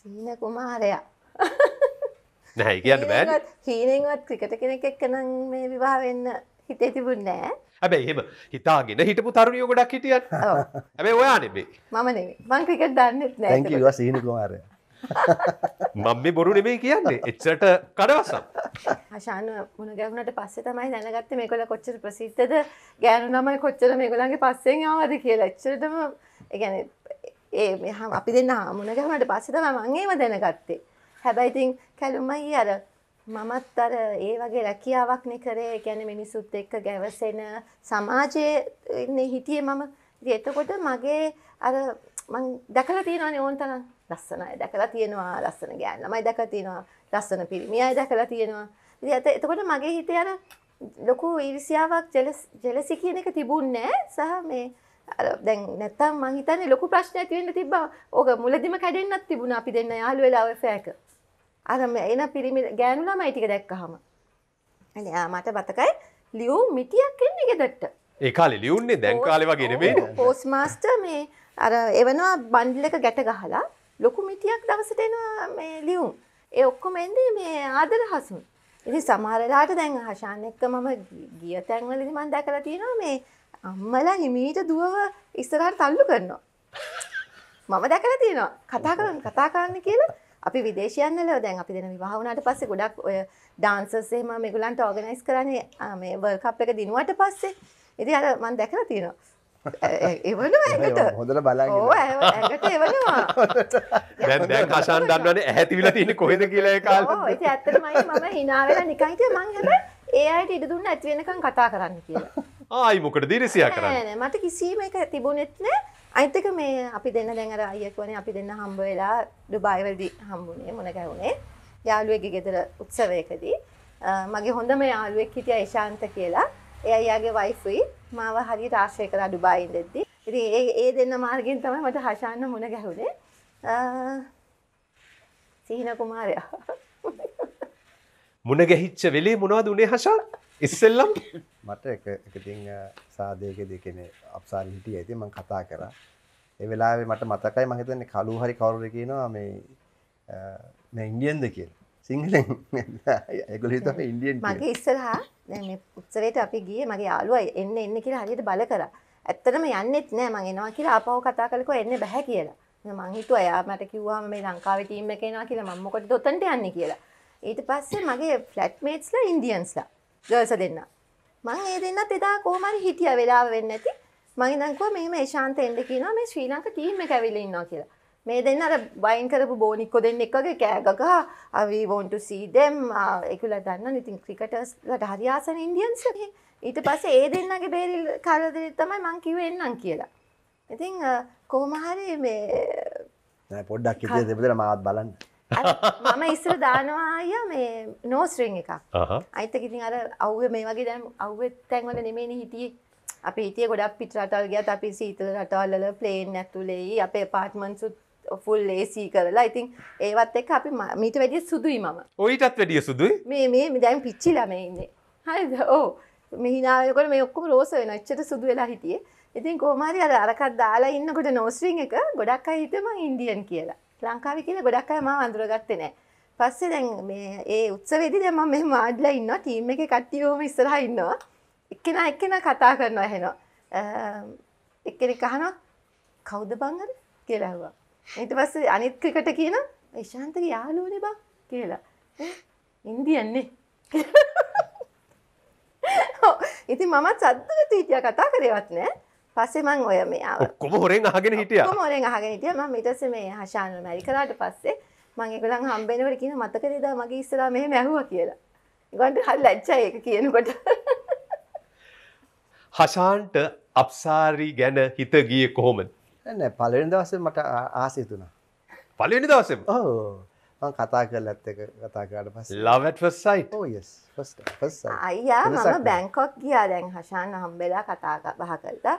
සිහින කුමාරයා නැහැ කියන්න බෑ හීනෙන්වත් ක්‍රිකට කෙනෙක් එක්ක නම් මේ විවාහ වෙන්න හිතේ තිබුණේ නෑ හැබැයි එහෙම හිතාගෙන හිටපු තරුණියෝ ගොඩක් හිටියත් හැබැයි ඔයා නෙමෙයි මම නෙමෙයි මං ක්‍රිකට් දන්නෙත් නෑ thank you සීනි කුමාරයා මම මේ බොරු නෙමේ කියන්නේ එච්චට කඩවසම් හශාන මුණ ගැගුණට පස්සේ තමයි දැනගත්ත මේ කොල කොච්චර ප්‍රසිද්ධද ගෑනු නමයි කොච්චර මේ ගොලන්ගේ පස්සෙන් ආවද කියලා එච්චරටම එකැන ඒ මෙහම අපි දෙන්න මුණ ගැහුණට පස්සේ තම මංගේම දැනගත්තේ හැබැයිතින් කැලුම්මයි අර මමත් අර ඒ වගේ රැකියාවක්නෙ කරේ ගැන මිනිසුත් එක්ක ගැවසෙන සමාජයේ හිටිය මම එතකොට මගේ අර දැකල තියෙනවානේ ඕන් තරන් ලස්සන අය දැකලා තියෙනවා ලස්සන ගෑන් ළමයි දැකලා තියෙනවා ලස්සන පිරිමි අය දැකලා තියෙනවා. ඉතින් එතකොට මගේ හිතේ අර ලොකු ඊර්ෂ්‍යාවක් ජෙලසි කියන එක තිබුණේ සහ මේ දැන් නැත්තම් මං හිතන්නේ ලොකු ප්‍රශ්නයක් තියෙන්න තිබ්බා. ඕක මුලදිම කැඩෙන්නත් තිබුණා අපි දෙන්න යාළු වෙලා ඔය ෆෑක. අර එන පිරිමි ගෑනු ළමයි ටික දැක්කහම. එයා මට බතකයි ලියු මිටියක් එන්නේ ගෙදරට. ඒ කාලේ ලියුන්නේ දැන් කාලේ වගේ නෙමෙයි. පෝස්ට් මාස්ටර් මේ අර එවනවා බන්ඩල් එක ගැට ගහලා ලොකු මිටියක් දවසට එනවා මේ ලියුම්. ඒ ඔක්කොම එන්නේ මේ ආදර හසුන්. ඉතින් සමහරලාට දැන් හෂාන් එක්ක මම ගිය තැන්වලදී මම දැකලා තියෙනවා මේ අම්මලා හිමීට දුවව ඉස්සරහට තල්ලු කරනවා. මම දැකලා තියෙනවා. කතා කරන කතා කරන්න කියලා අපි විදේශයන් වල දැන් අපි දෙන විවාහ වුණාට පස්සේ ගොඩක් ඔය ඩාන්සර්ස් එහෙම මේගොල්ලන්ට ඕගනයිස් කරන්නේ මේ වර්ල්ඩ් කප් එක දිනුවාට පස්සේ. ඉතින් අර මම දැකලා තියෙනවා. එවන ඇඟට හොඳට බලගට එවනවා දැ කසන් දන්නවන ඇතිවිල තියෙන කොහෙද කියලා කාල ඇත්තමයි මම හිනාවෙලා නිකයිට මංහම ඒ අයට ඉඩ දුන්න ඇත්වෙනකම් කතා කරන්න කියලා ආයි මොකට දිරිසියා කරන්න මට කිසිීම එක තිබුණෙත්න අයිතක මේ අපි දෙන්න දැඟර අයෙක් වන අපි දෙන්න හම්බ වෙලා ඩුබයිවල්දි හම්බුණේ මොන ගැවුණේ යාළුවගේ ගෙදර උත්සවයකදී මගේ හොඳම යාළුවෙක් හිටිය ඒශාන්ත කියලා එයා එයාගේ වයිෆුයි මාව හරියට ආශ්‍රය කළා ඩුබායි ඉඳද්දි. ඉතින් ඒ ඒ දෙන්න මාර්ගෙන් තමයි මට හෂාන්න මුණ ගැහුනේ. සීන කුමාරයා. මුණ ගැහිච්ච වෙලේ මොනවද උනේ හෂාන්? ඉස්සෙල්ලම් මට එක එකතින් සාදයකදී කෙනේ අප්සාරි හිටියේ. ඉතින් මම කතා කරා. ඒ වෙලාවේ මට මතකයි මම හිතන්නේ කලු හරි කවුරු කියනවා මේ මේ ඉන්දියන්ද කියලා. සිංහලෙන් ඇගල තම ඉන්ඩියන් මගේ ඉස්සරහා උත්සරයට අපි ගිය මගේ යාලුවයි එන්න එන්න කියලා හරියට බල කර ඇත්තටම යන්නෙත් නෑ මං එනවා කියලා අපව කතා කලකෝ එන්න බැහැ කියලා මං හිතුවා එයා මට කිව්වාම මේ ලංකාවේ ටීම් එක එනවා කියලා මම මොකටද ඔතනට යන්නේ කියලා ඊට පස්සේ මගේ ෆ්ලැට්මේට්ස්ලා ඉන්ඩියන්ස්ලා ගර්ල්ස් දෙන්න මං ඒ දෙන්නත් එදා කොහොම හරි හිටියා වෙලාව වෙන්නේ නැති මං ඉඳන් කිව්වා මෙහෙම ඒශාන්ත එන්න කියනවා මේ ශ්‍රී ලංකා ටීම් එක ඇවිල්ලා ඉන්නවා කියලා මේ දෙන්න අර වයින් කරපු බෝනික්කො දෙන්න එකගේ කෑගක අවිවෝන්ට සීඩම් එකුල දන්න ඉතින් ක්‍රිකටස්ලට හරියාසන ඉන්දියන්ස ඊට පස්ස ඒ දෙන්නගේ බේරිල් කරදර තමයි මංකිවෙන්නම් කියලා. ඉතින් කෝමහරි මේ පොඩ්ඩක් කිය දෙබදර මාත් බලන්න මම ඉස්සර දානවාය මේ නෝස්ට්‍රීන් එකක් අයිතක ඉතින් අර අව්ව මේ වගේ දැම් අව්වෙත් තැන්වල නෙමේනි හිටියේ අපි හිටිය ගොඩක් පිටරටල් ගියත් අපි සීතල රටවල්ල ප්ලේන් ඇතුලෙයි අපේ පාර්ට්මන්සුත් ෆුල් ලේසී කරලා ඉතින් ඒවත් එක් අපි මීට වැඩිය සුදුයි මම ඔයිටත් වැඩිය සුදුයි මේ මේ මිදැන් පිච්චි ළමඉන්නේ හරිද ඕ මෙහිනාවකට මේ ඔක්කොම රෝස වෙන ච්චට සුදු වෙලා හිටියේ ඉතින් කෝමාරි අර අරකත් දාලා ඉන්නකොට නෝස්්‍රීන් එක ගොඩක් අහිතම ඉන්දියන් කියලා ලංකාව කියලා ගොඩක් අයම අඳුරගත්තේ නෑ පස්සේ දැන් මේ ඒ උත්සවේදී දැන් මම මෙහෙම ආඩ්ලා ඉන්නවා ටීම් එකේ කට්ටියෝම ඉස්සරහා ඉන්නවා එක්කෙනා එක්කෙනා කතා කරනවා එහෙනම් එක්කෙනෙක් අහනවා කවුද බං අර කියලා ඇහුවා ඊට පස්සේ අනිත් ක්‍රිකට කියන ඉශාන්තගේ යාළුවනේ බා කියලා. ඉන්දියන්නේ. ඉතින් මමත් සද්දක තීටියා කතා කරේවත් නෑ. පස්සේ මං ඔය මේ ආවා. ඔක්කොම හොරෙන් අහගෙන හිටියා. ඔක්කොම හොරෙන් අහගෙන හිටියා. මම ඊට පස්සේ මේ හෂාන්ව මැරි කරාට පස්සේ මං ඒගොල්ලන් හම්බෙනකොට කියන මතකද එදා මගේ ඉස්සරහා මෙහෙම ඇහුවා කියලා. ඒගොල්ලන්ට හරි ලැජ්ජයි ඒක කියනකොට. හෂාන්ට අප්සාරි ගැන හිත ගියේ කොහොමද? නෑ පලවෙනි දවසේ මට ආසය තුනා පලවෙනි දවසම ඕ කතා කරලත් එක කතාකාට පස් ලවටසයි අයියා මම බැංකොක් ගියා දැන් හශාන් හම්බෙලා කතා බහ කරලා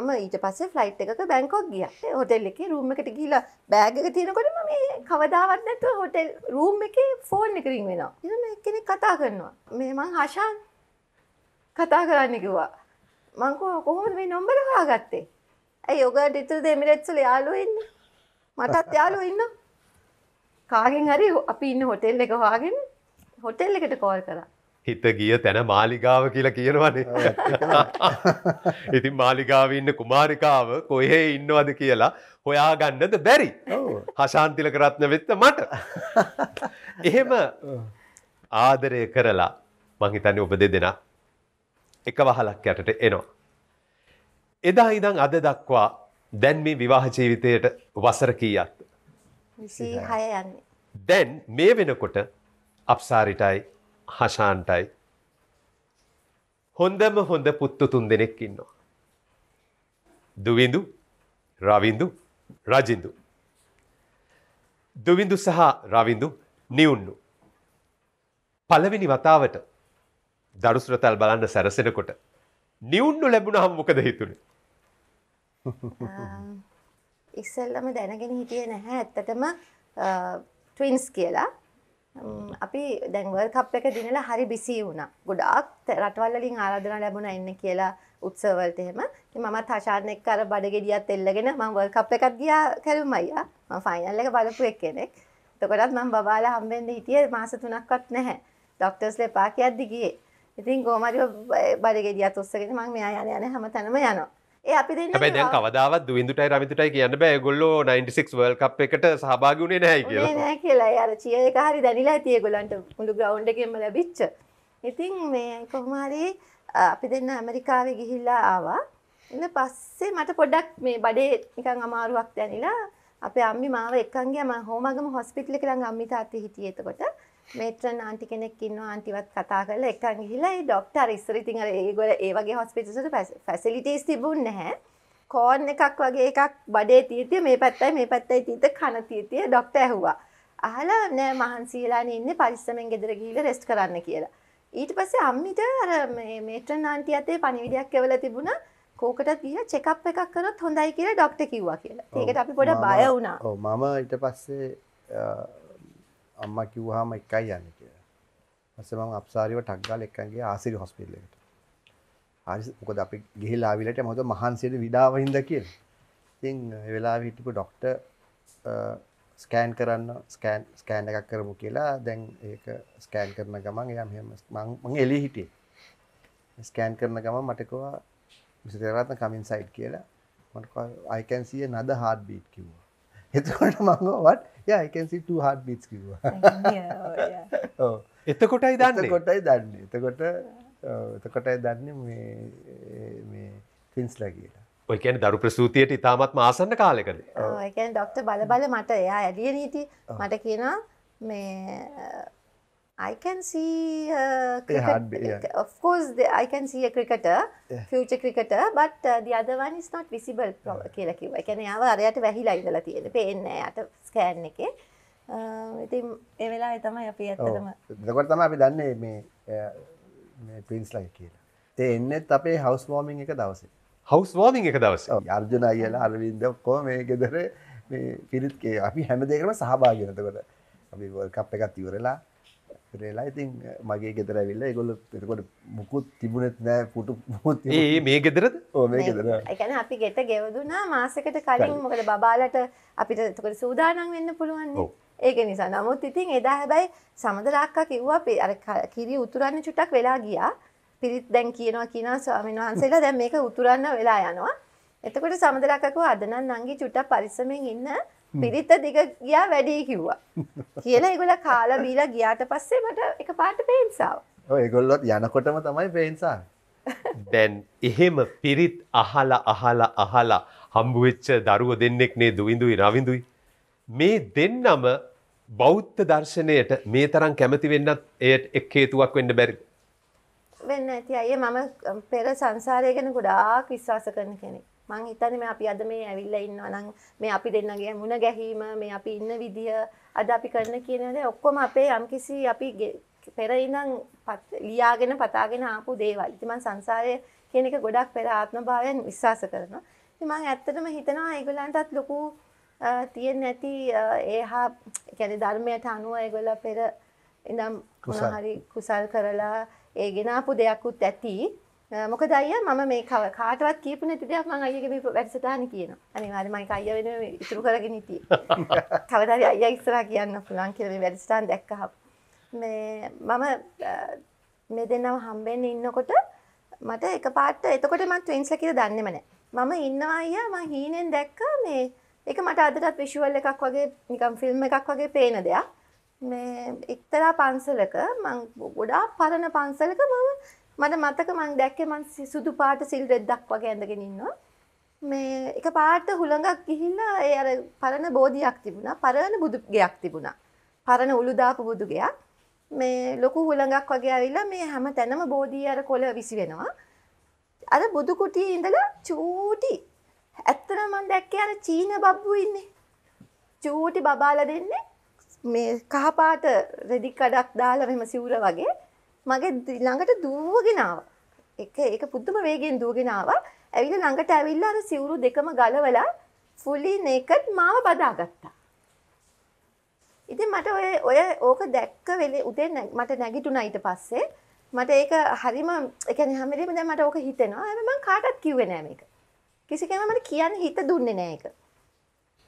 මම ඊට පස්සේ ෆ්ලයිට් එකක බැංකොක් ගිය හොටෙල් එක රූම් එකට ගිලා බෑගක තියෙනකොට ම මේ කවදාවත් නැතුව හොටෙල් රූම් එක ෆෝන් එකරින් වෙනවා ඉ කෙනෙ කතා කරනවා මේ මං හශාන් කතා කරන්න කිවා මංකෝ කොහොමද මේ නොම්බර හොයාගත්තේ ඇයි යෝග ඩිතුල් දෙමිරෙත්සුල යාලු ඉන්න මටත් යාලු ඉන්න කාගෙන් හරි අපි ඉන්න හොටෙල් එක හවාගෙන හොටෙල් එකට කෝල් කර හිත ගිය තැන මාලිගාව කියලා කියනවනේ ඉතින් මාලිගාව ඉන්න කුමාරිකාව කොහේ ඉන්නවද කියලා හොයාගන්නද බැරි හසාන්තිල කරත්න වෙත්ත මට එහෙම ආදරය කරලා මංහිතන්න ඔබ දෙ දෙෙන එක වහලක් යටට එනවා එදා ඉදං අද දක්වා දැන් මේ විවාහ ජීවිතයට වසර කීයක්ද? 26 යන්නේ. දැන් මේ වෙනකොට අප්සාරිටයි හෂාන්ටයි හොඳම හොඳ පුත්තු තුන් දෙනෙක් ඉන්නවා. දුවිඳු රවිඳු රජින්දු. දුවිඳු සහ රවිඳු නිවුන්නු. පළවෙනි වතාවට දරුස්රතල් බලන්න සැරසෙනකොට නිවුන්නු ලැබුණ හම් මොකද හිතුනේ. ඉස්සල්ලම දැනගෙන හිටිය නැහැ ඇත්තටම ටවින්ස් කියලා අපි දැන්වර් කප් එක දිනලා හරි බිසි වුණා ගොඩාක් රටවල්ලින් ආරාධන ලැබුණ එන්න කියලා උත්සවලට එහෙම මම තශාන එක් අර බඩගෙඩියත් එල්ලගෙන මම වර් කප් එකක් ගියා කැලුම් අයියා මම ෆයිනල් එක බලපු එක් කෙනෙක් එතකොටත් මම බබාලා හම්බෙන්න හිටියේ මාස 3ක්වත් නැහැ ડોක්ටර්ස්ලා එපා කියද්දි ගියේ ඉතින් කොහමද බඩගෙඩියත් ඔස්සගෙන මම මෙයා යන යන හැමතැනම යනවා හැබයි දැන් කවදාවත් දුවිදුටයි රමිතුටයි කියන්න බෑ ගොල්ලෝ 96 වල් කප් එකට සහභාගුණේ නෑ කිය නෑ කියලා අර චිය කාරි දැනිලා තිය ගොලන්ට මුළු ග්‍රවන්් එකෙම ලැබිච්ච ඉතින් මේ කොහමාරි අපි දෙන්න ඇමරිකාවේ ගිහිල්ලා ආවා එන්න පස්සේ මට පොඩ්ඩක් මේ බඩේ නිකං අමාරුවක් දැනිලා අප අම්මි මාව එකන්ගේ ම හෝමගම හොස්පිටලි කරං අම්මිතාත්ති හිටියතකොට මේත්‍රන් ආන්ති කෙනෙක් ඉන්න ආන්තිවත් කතා කල එකන් ගිහිලා ඩොක්ටර් ඉස්සරිතින් අර ඒගොල්ල ඒ වගේ හොස්පිටල්වල ෆැසිලිටිස් තිබුණ නැහැ කෝන් එකක් වගේ එකක් බඩේ තියෙතිය මේ පැත්තයි මේ පැත්තයි තියෙත කන තියෙතිය ඩොක්ටර් ඇහුවා අහලා නෑ මහන්සියලානේ ඉන්නේ පරිස්සමෙන් ගෙදර ගිහිල්ලා රෙස්ට් කරන්න කියලා ඊට පස්සේ අම්මිට අර මේ මේත්‍රන් ආන්ටි අතේ පණිවිඩයක් එවලා තිබුණා කෝකටත් ගිය චෙකප් එකක් කරොත් හොඳයි කියලා ඩොක්ට කිව්වා කියලා ඒකට අපි පොඩ බය වුණා මම ඊට පස්සේ අම්මා කිව්වහම එකයි යන්නේ කියලා. ඊපස්සේ මම අප්සාරිව ටක් ගාලා එක්කන් ගියා ආසිරි හොස්පිටල් එකට. ආරිස මොකද අපි ගිහිල්ලා ආවිලට මොකද මහන්සියට විඩාව හින්දා කියලා. ඉතින් ඒ වෙලාවේ හිටපු ડોක්ටර් ස්කෑන් කරන්න ස්කෑන් ස්කෑන් එකක් කරමු කියලා දැන් ඒක ස්කෑන් කරන ගමන් එයා මෙහෙම මං මං එළියේ හිටියේ ස්කෑන් කරන ගමන් මට කිව්වා මිස්ටර් රත්න කමින් සයිඩ් කියලා මට කිව්වා I can see another heartbeat කිව්වා එතකොට මංගෝවට යකසිටු හත් බිස් කිව එතකොටයි දන්න කොටයි දන්න එතකොට එතකොටයි දන්න මේ ෆින්ස්ලා කියලා ඔයකැන දරු ප්‍රසූතියට ඉතාමත් ආසන්න කාලෙකද ඒකැන ඩොක්ට බල බල මට එයා ඇඩිය නීති මට කියනා මේ I can see uh, cricket, hard, yeah. of course the, I can see a cricketer yeah. future cricketer but uh, the other one is not visible කියලා කිව්වා. ඒ කියන්නේ යාව අරයට වැහිලා ඉඳලා තියෙන. පේන්නේ නැහැ යට ස්කෑන් එකේ. Uh, ඉතින් ඒ වෙලාවේ තමයි අපි ඇත්තටම එතකොට තමයි අපි දන්නේ මේ මේ ප්‍රින්ස් ලයි කියලා. ඒ එන්නේත් අපේ හවුස් වෝමින් එක දවසේ. හවුස් වෝමින් එක දවසේ. අර්ජුන අයියලා අරවින්ද ඔක්කොම මේ ගෙදර මේ පිරිත් අපි හැම දෙයකම සහභාගී වෙනකොට අපි වර්ල්ඩ් කප් එකත් ඉවරලා රේලා ඉතින් මගේ ගෙදර විල්ල ගොල පෙරකොට මුකුත් තිබුණෙත් නෑ පුටු මුත් ඒ මේ ගෙදරද ඕ මේ ගෙදර එකන අපි ගෙට ගෙවදුනා මාසකට කලින් මොකද බාලට අපිට තකට සූදානම් වෙන්න පුළුවන් ඒක නිසා නමුත් ඉතින් එදා හැබැයි සමඳ ලක්කා කිව්වා අර කිරි උතුරන්න චුටක් වෙලා ගියා පිරිත් දැන් කියනවා කියන ස්වාමීන් වහන්සේලා දැන් මේක උතුරන්න වෙලා යනවා එතකොට සමඳ ලක්කකෝ අදනම් නංගි චුට්ටක් පරිස්සමෙන් ඉන්න පිරිත්ත දිග ගියා වැඩී කිව්වා කියලා ඒගොල කාලා බීලා ගියාට පස්සේ මට එක පාට පේන්සාාව ඒගොල්ලොත් යනකොටම තමයි පේන්සා දැන් එහෙම පිරිත් අහල අහල අහලා හම්බුවෙච්ච දරුව දෙන්නෙක් නේ දුවිඳුයි රවිඳුයි මේ දෙන්නම බෞද්ධ දර්ශනයට මේ තරම් කැමති වෙන්නත් එයට එක් හේතුවක් වෙන්න බැරි. වෙන්න ඇති අය මම පෙර සංසාරය ගැන ගොඩාක් විශ්වාස කරන කෙනෙක්. මං හිතන්නේ මේ අපි අද මේ ඇවිල්ලා ඉන්නවා නම් මේ අපි දෙන්නගේ මුණ ගැහිම මේ අපි ඉන්න විදිය අද අපි කරන කියන දේ ඔක්කොම අපේ යම්කිසි අපි පෙර ඉඳන් ලියාගෙන පතාගෙන ආපු දේවල්. ඉතින් මං සංසාරයේ කියන එක ගොඩක් පෙර ආත්ම භාවයෙන් විශ්වාස කරනවා. ඉතින් මං ඇත්තටම හිතනවා ඒගොල්ලන්ටත් ලොකු තියෙන්නේ නැති ඒහා කියන්නේ ධර්මයට අනුව ඒගොල්ල පෙර ඉඳන් මොනවා හරි කුසල් කරලා ඒ ගෙනාපු දෙයක්ුත් ඇති. මොකද අයියා මම මේ කව කාටවත් කියපු නැති දෙයක් මම අයියාගේ මේ වැඩසටහන කියනවා. අනිවාර්යයෙන්ම මම අයියා වෙනුවෙන් ඉතුරු කරගෙන ඉතියි. කවදා හරි අයියා ඉස්සරහා කියන්න පුළුවන් කියලා මේ වැඩසටහන දැක්කහම මේ මම මේ දෙන්නව හම්බෙන්න ඉන්නකොට මට එකපාරට එතකොට මම ට්වින්ස්ලා කියලා දන්නේම නැහැ. මම ඉන්නවා අයියා මම හීනෙන් දැක්කා මේ ඒක මට අදටත් විෂුවල් එකක් වගේ නිකන් ෆිල්ම් එකක් වගේ පේන දෙයක්. මේ එක්තරා පන්සලක මං ගොඩාක් පරණ පන්සලක මම මට මතක මං දැක්කේ මං සුදු පාට සිල් රෙද්දක් වගේ ඇඳගෙන ඉන්නවා. මේ එක පාට හුළඟක් ගිහිල්ලා ඒ අර පරණ බෝධියක් තිබුණා. පරණ බුදු ගෙයක් තිබුණා. පරණ උළු දාපු බුදු ගෙයක්. මේ ලොකු හුළඟක් වගේ ඇවිල්ලා මේ හැම තැනම බෝධිය අර කොළ විසි වෙනවා. අර බුදු කුටියේ ඉඳලා චූටි ඇත්තට මම දැක්කේ අර චීන බබ්බු ඉන්නේ. චූටි බබාලා දෙන්නේ මේ කහ පාට රෙදි කඩක් දාලා මෙහෙම සිවුර වගේ මගේ ළඟට දුවගෙනාව එක එක පුද්දුම වේගෙන් දුවගෙනාව ඇවිල ළඟට ඇවිල්ලා අර සිවුරු දෙකම ගලවලා ෆුලි නේකඩ් මාව බදාගත්තා ඉතින් මට ඔය ඔය ඕක දැක්ක වෙලේ උදේ මට නැගිටුණා ඊට පස්සේ මට ඒක හරිම ඒ කියන්නේ හැම වෙලෙම දැන් මට ඕක හිතෙනවා හැබැයි මම කාටවත් කිව්වේ නෑ මේක කිසි කෙනෙක් මට කියන්න හිත දුන්නේ නෑ ඒක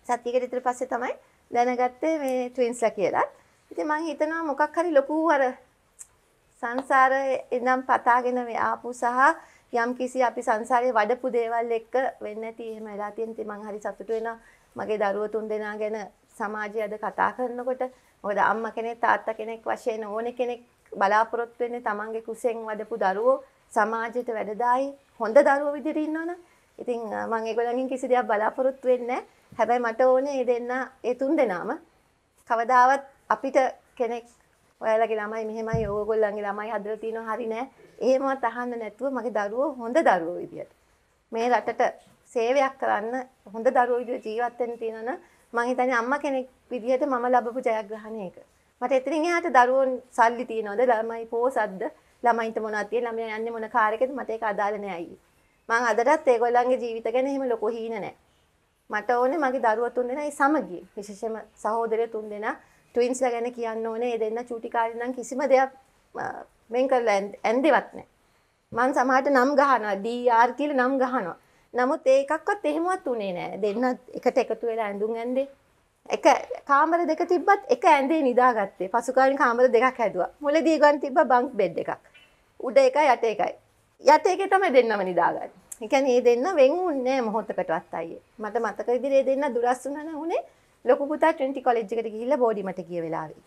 සතියකට ඉතර පස්සේ තමයි දැනගත්තේ මේ ට්වින්ස්ලා කියලා. ඉතින් මම හිතනවා මොකක් හරි ලොකු අර සංසාරේ ඉඳන් පතාගෙන ආපු සහ යම්කිසි අපි සංසාරේ වඩපු දේවල් එක්ක වෙන්න ඇති එහෙම වෙලා තියෙන ඉතින් මං හරි සතුටු වෙනවා මගේ දරුවෝ තුන් දෙනා ගැන සමාජය අද කතා කරනකොට මොකද අම්මා කෙනෙක් තාත්තා කෙනෙක් වශයෙන් ඕනේ කෙනෙක් බලාපොරොත්තු වෙන්නේ තමන්ගේ කුසෙන් වඩපු දරුවෝ සමාජයට වැඩදායි හොඳ දරුවෝ විදිහට ඉන්නවනේ ඉතින් මම ඒගොල්ලන්ගෙන් කිසි දෙයක් බලාපොරොත්තු වෙන්නේ නැහැ. හැබැයි මට ඕනේ මේ දෙන්න ඒ තුන් දෙනාම කවදාවත් අපිට කෙනෙක් ඔයාලගේ ළමයි මෙහෙමයි ඕගොල්ලන්ගේ ළමයි හදලා තියෙනවා හරි නෑ. එහෙමවත් අහන්න නැතුව මගේ දරුවෝ හොඳ දරුවෝ විදියට මේ රටට සේවයක් කරන්න හොඳ දරුවෝ විදියට ජීවත් වෙන්න තියෙනවා මං හිතන්නේ අම්මා කෙනෙක් විදියට මම ලැබපු ජයග්‍රහණය එක. මට එතනින් එහාට දරුවෝ සල්ලි තියනවද ළමයි පෝසත්ද ළමයින්ට මොනවද තියෙන්නේ ළමයා යන්නේ මොන කාර් එකද මට ඒක අදාළ නෑ අයියේ. මං අදටත් ඒගොල්ලන්ගේ ජීවිත ගැන එහෙම ලොකු හීන නැහැ. මට ඕනේ මගේ දරුවෝ තුන් දෙනායි සමගිය. විශේෂයෙන්ම සහෝදරයෝ තුන් දෙනා ටවින්ස්ල ගැන කියන්න ඕනේ දෙන්න චුටිකාරනම් කිසිම දෙයක් මෙන් කරලා ඇන්දෙවත් නෑ මන් සමහට නම් ගහනවා ඩර් කියල නම් ගහනවා නමුත් ඒකක්වත් එහෙමත් උනේ නෑ දෙන්න එකට එකතු වෙලා ඇඳුම් ඇන්දේ එක කාමර දෙක තිබ්බත් එක ඇන්දේ නිදාගත්තේ පසුකාලින් කාමර දෙකක් හැදුවා මුල දීගන් තිබ බංක් බෙඩ් එකක් උඩ එක යට එකයි යට එක තමයි දෙන්නම නිදාගන්න එකැන ඒ දෙන්න වෙන් උන්නේ මොහොතකටවත් අයියේ මට මතක ඉදිරියේ දෙන්න දුරස් වුණන උනේ ලොකු පුතා ට්‍රිනිටි කොලෙජ් එකට ගිහිල්ලා බෝඩිමට ගිය වෙලාවේ.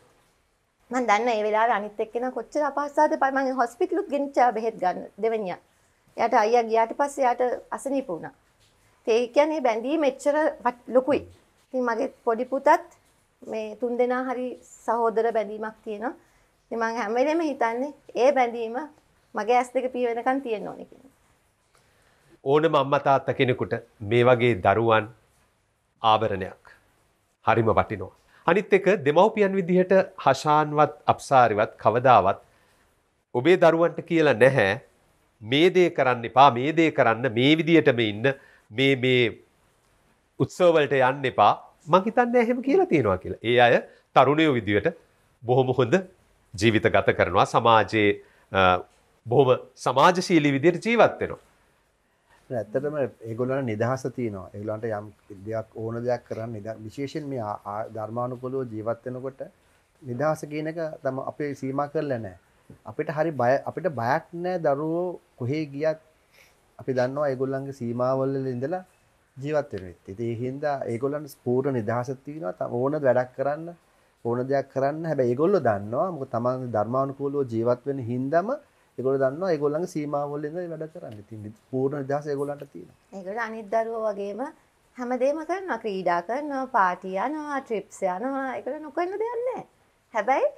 මම දන්න ඒ වෙලාවේ අනිත් එක්කෙනා කොච්චර අපහසුතාවද මම හොස්පිටලුත් ගෙනිච්චා බෙහෙත් ගන්න දෙවෙනියා. එයාට අයියා ගියාට පස්සේ එයාට අසනීප වුණා. ඒ කියන්නේ බැඳීම එච්චර ලොකුයි. ඉතින් මගේ පොඩි පුතත් මේ තුන් දෙනා හරි සහෝදර බැඳීමක් තියෙනවා. ඉතින් මම හැම වෙලෙම හිතන්නේ ඒ බැඳීම මගේ ඇස් දෙක පිය වෙනකන් තියෙන්න ඕනේ කියලා. ඕනම අම්මා තාත්තා කෙනෙකුට මේ වගේ දරුවන් ආවරණයක් හරිම වටිනෝ. අනිත් එක දෙමව්පියන් විදිහට හෂාන්වත් අප්සාරිවත් කවදාවත් ඔබේ දරුවන්ට කියලා නැහැ මේ දේ කරන්න එපා මේ දේ කරන්න මේ විදිහටම ඉන්න මේ මේ උත්සවවලට යන්න එපා මහිතන්න එහෙම කියලා තියෙනවා කියලා. ඒ අය තරුණයෝ විදිහට බොහොම හොඳ ජීවිත ගත කරනවා සමාජයේ බොහොම සමාජශීලී විදිහට ජීවත් වෙනවා. ඇත්තටම ඒගොල්ලන් නිදහස තියනවා ඒගලන්ට යම් දෙයක් ඕන දෙයක් කරන්න නිද විශේෂෙන් මේ ධර්මානුකොලෝ ජීවත්වෙනකොට නිදහස කියනක තම අපේ සීම කරල නෑ අපිට හරි බය අපිට බයක් නෑ දරුවෝ කොහේ ගියත් අපි දන්නවා ඒගොල්ලන්ගේ සීමාවල්ල ඉඳලා ජීවත්වෙන ඉති හින්දා ඒගොල්ලන් ස්පූර්ණ නිදහසත්තිනවා තම ඕන වැඩක් කරන්න ඕන දෙයක් කරන්න හැබැ ඒගොල්ල දන්නවා මොක තමන් ධර්මානුකූලෝ ජීවත්වෙන හින්දම එකගොල දන්න ඒගොල්ලන් සීමාවල්ලද වැඩ කරන්න ති පූර්ණ දස ගොලන්ට තියෙන ඒකට අනිදරුව වගේම හැමදේම කරනවා ක්‍රීඩා කරනවා පාටි යනවා ට්‍රිප්ස් යනවා එකට නොකන්න දෙයන්නේ හැබැයි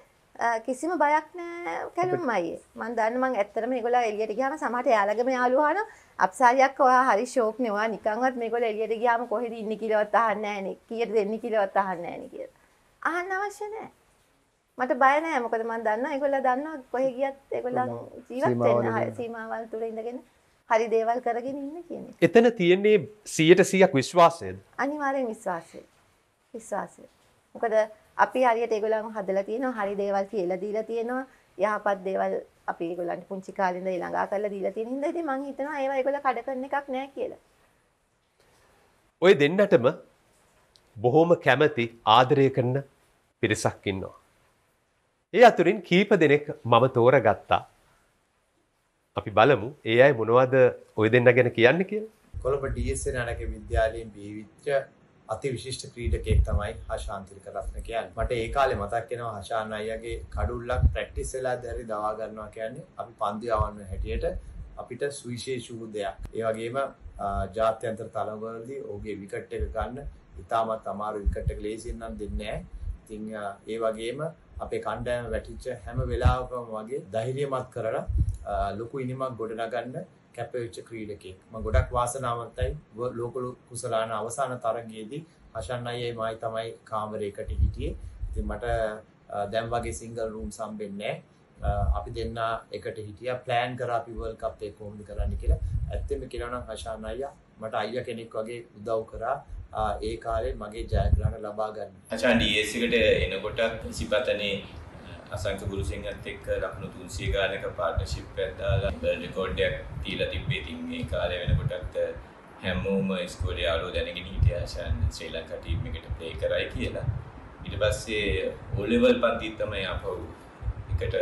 කිසිම බයක් නෑ කැලුම්මයි මන් දන්න මං ඇත්තරම ඒගොල්ලෝ එළියට ගියාම සමහරට යාළගම යාළුවාන අප්සාරියක් ඔයා හරි ෂෝක් නෙවා නිකන්වත් මේගොල්ලෝ එළියට ගියාම කොහෙද ඉන්නේ කියලාවත් අහන්නේ නෑනේ කීයට දෙන්නේ කියලාවත් අහන්නේ නෑනේ කියලා අහන්න අවශ්‍ය නෑ මට බය නෑ මොකද මම දන්නවා ඒගොල්ලෝ දන්නවා කොහෙ ගියත් ඒගොල්ලෝ ජීවත් වෙන්න සීමාවල් තුල ඉඳගෙන හරි දේවල් කරගෙන ඉන්න කියන එක. එතන තියෙන්නේ 100%ක් විශ්වාසයද? අනිවාර්යෙන් විශ්වාසය. විශ්වාසය. මොකද අපි හරියට ඒගොල්ලන්ව හදලා තියෙනවා හරි දේවල් කියලා දීලා තියෙනවා යහපත් දේවල් අපි ඒගොල්ලන්ට පුංචි කාලේ ඉඳලා ළඟා කරලා දීලා තියෙන හින්දා ඉතින් මම හිතනවා ඒවා ඒගොල්ලෝ කඩ කරන එකක් නෑ කියලා. ඔය දෙන්නටම බොහොම කැමති ආදරය කරන පිරිසක් ඉන්නවා. ඒ අතුරින් කීප දෙනෙක් මම තෝර ගත්තා. අපි බලමු ඒ අයි මොනවද ඔය දෙන්න ගැන කියන්න කිය කොළඹ ඩියසෙන අනක විද්‍යාලයෙන් බීවිච්ච අති විශිෂ්ට ක්‍රීඩකෙක් තමයි හාශාන්තිරික රත්න කියන්නේ. මට ඒ කාලේ මතක් වෙනවා හාශාන් අයියාගේ කඩුල්ලක් ප්‍රැක්ටිස් වෙලා දැරි දවා ගන්නවා කියන්නේ අපි පන්දු යවන්න හැටියට අපිට සුවිශේෂී වූ දෙයක්. ඒ වගේම ජාත්‍යන්තර තලවලදී ඔහුගේ විකට් එක ගන්න ඉතාමත් අමාරු විකට් එක ලේසියෙන් නම් දෙන්නේ නැහැ. ඉතින් ඒ වගේම අපේ කණ්ඩායම වැටිච්ච හැම වෙලාවකම වගේ ධෛර්යමත් කරලා ලොකු ඉනිමක් ගොඩනගන්න කැපවෙච්ච ක්‍රීඩකෙක්. මම ගොඩක් වාසනාවන්තයි ලෝකල කුසලාන අවසාන තරගයේදී හෂන් අයියයි මයි තමයි කාමරයකට හිටියේ. ඉතින් මට දැන් වගේ සිංගල් රූම් සම්බෙන්නේ අපි දෙන්න එකට හිටියා ප්ලෑන් කරා අපි වර්ල්ඩ් කප් එක කොහොමද කරන්න කියලා. ඇත්තෙම කියනවා නම් හෂාන් අයියා මට අයියා කෙනෙක් වගේ උදව් කරා. ඒ කාලේ මගේ ජයග්‍රහණ ලබා ගන්න. අචාන් DS එකට එනකොට සිපතනේ අසංක ගුරුසිංහත් එක්ක ලකුණු 300 ගානක පාර්ට්නර්ෂිප් එකක් දාලා රෙකෝඩ් එකක් තියලා තිබ්බේ. ඉතින් ඒ කාලේ වෙනකොටත් හැමෝම ඉස්කෝලේ යාළුවෝ දැනගෙන හිටියා අචාන් ශ්‍රී ලංකා ටීම් එකට ප්ලේ කරයි කියලා. ඊට පස්සේ O level පන්ති තමයි අපව එකට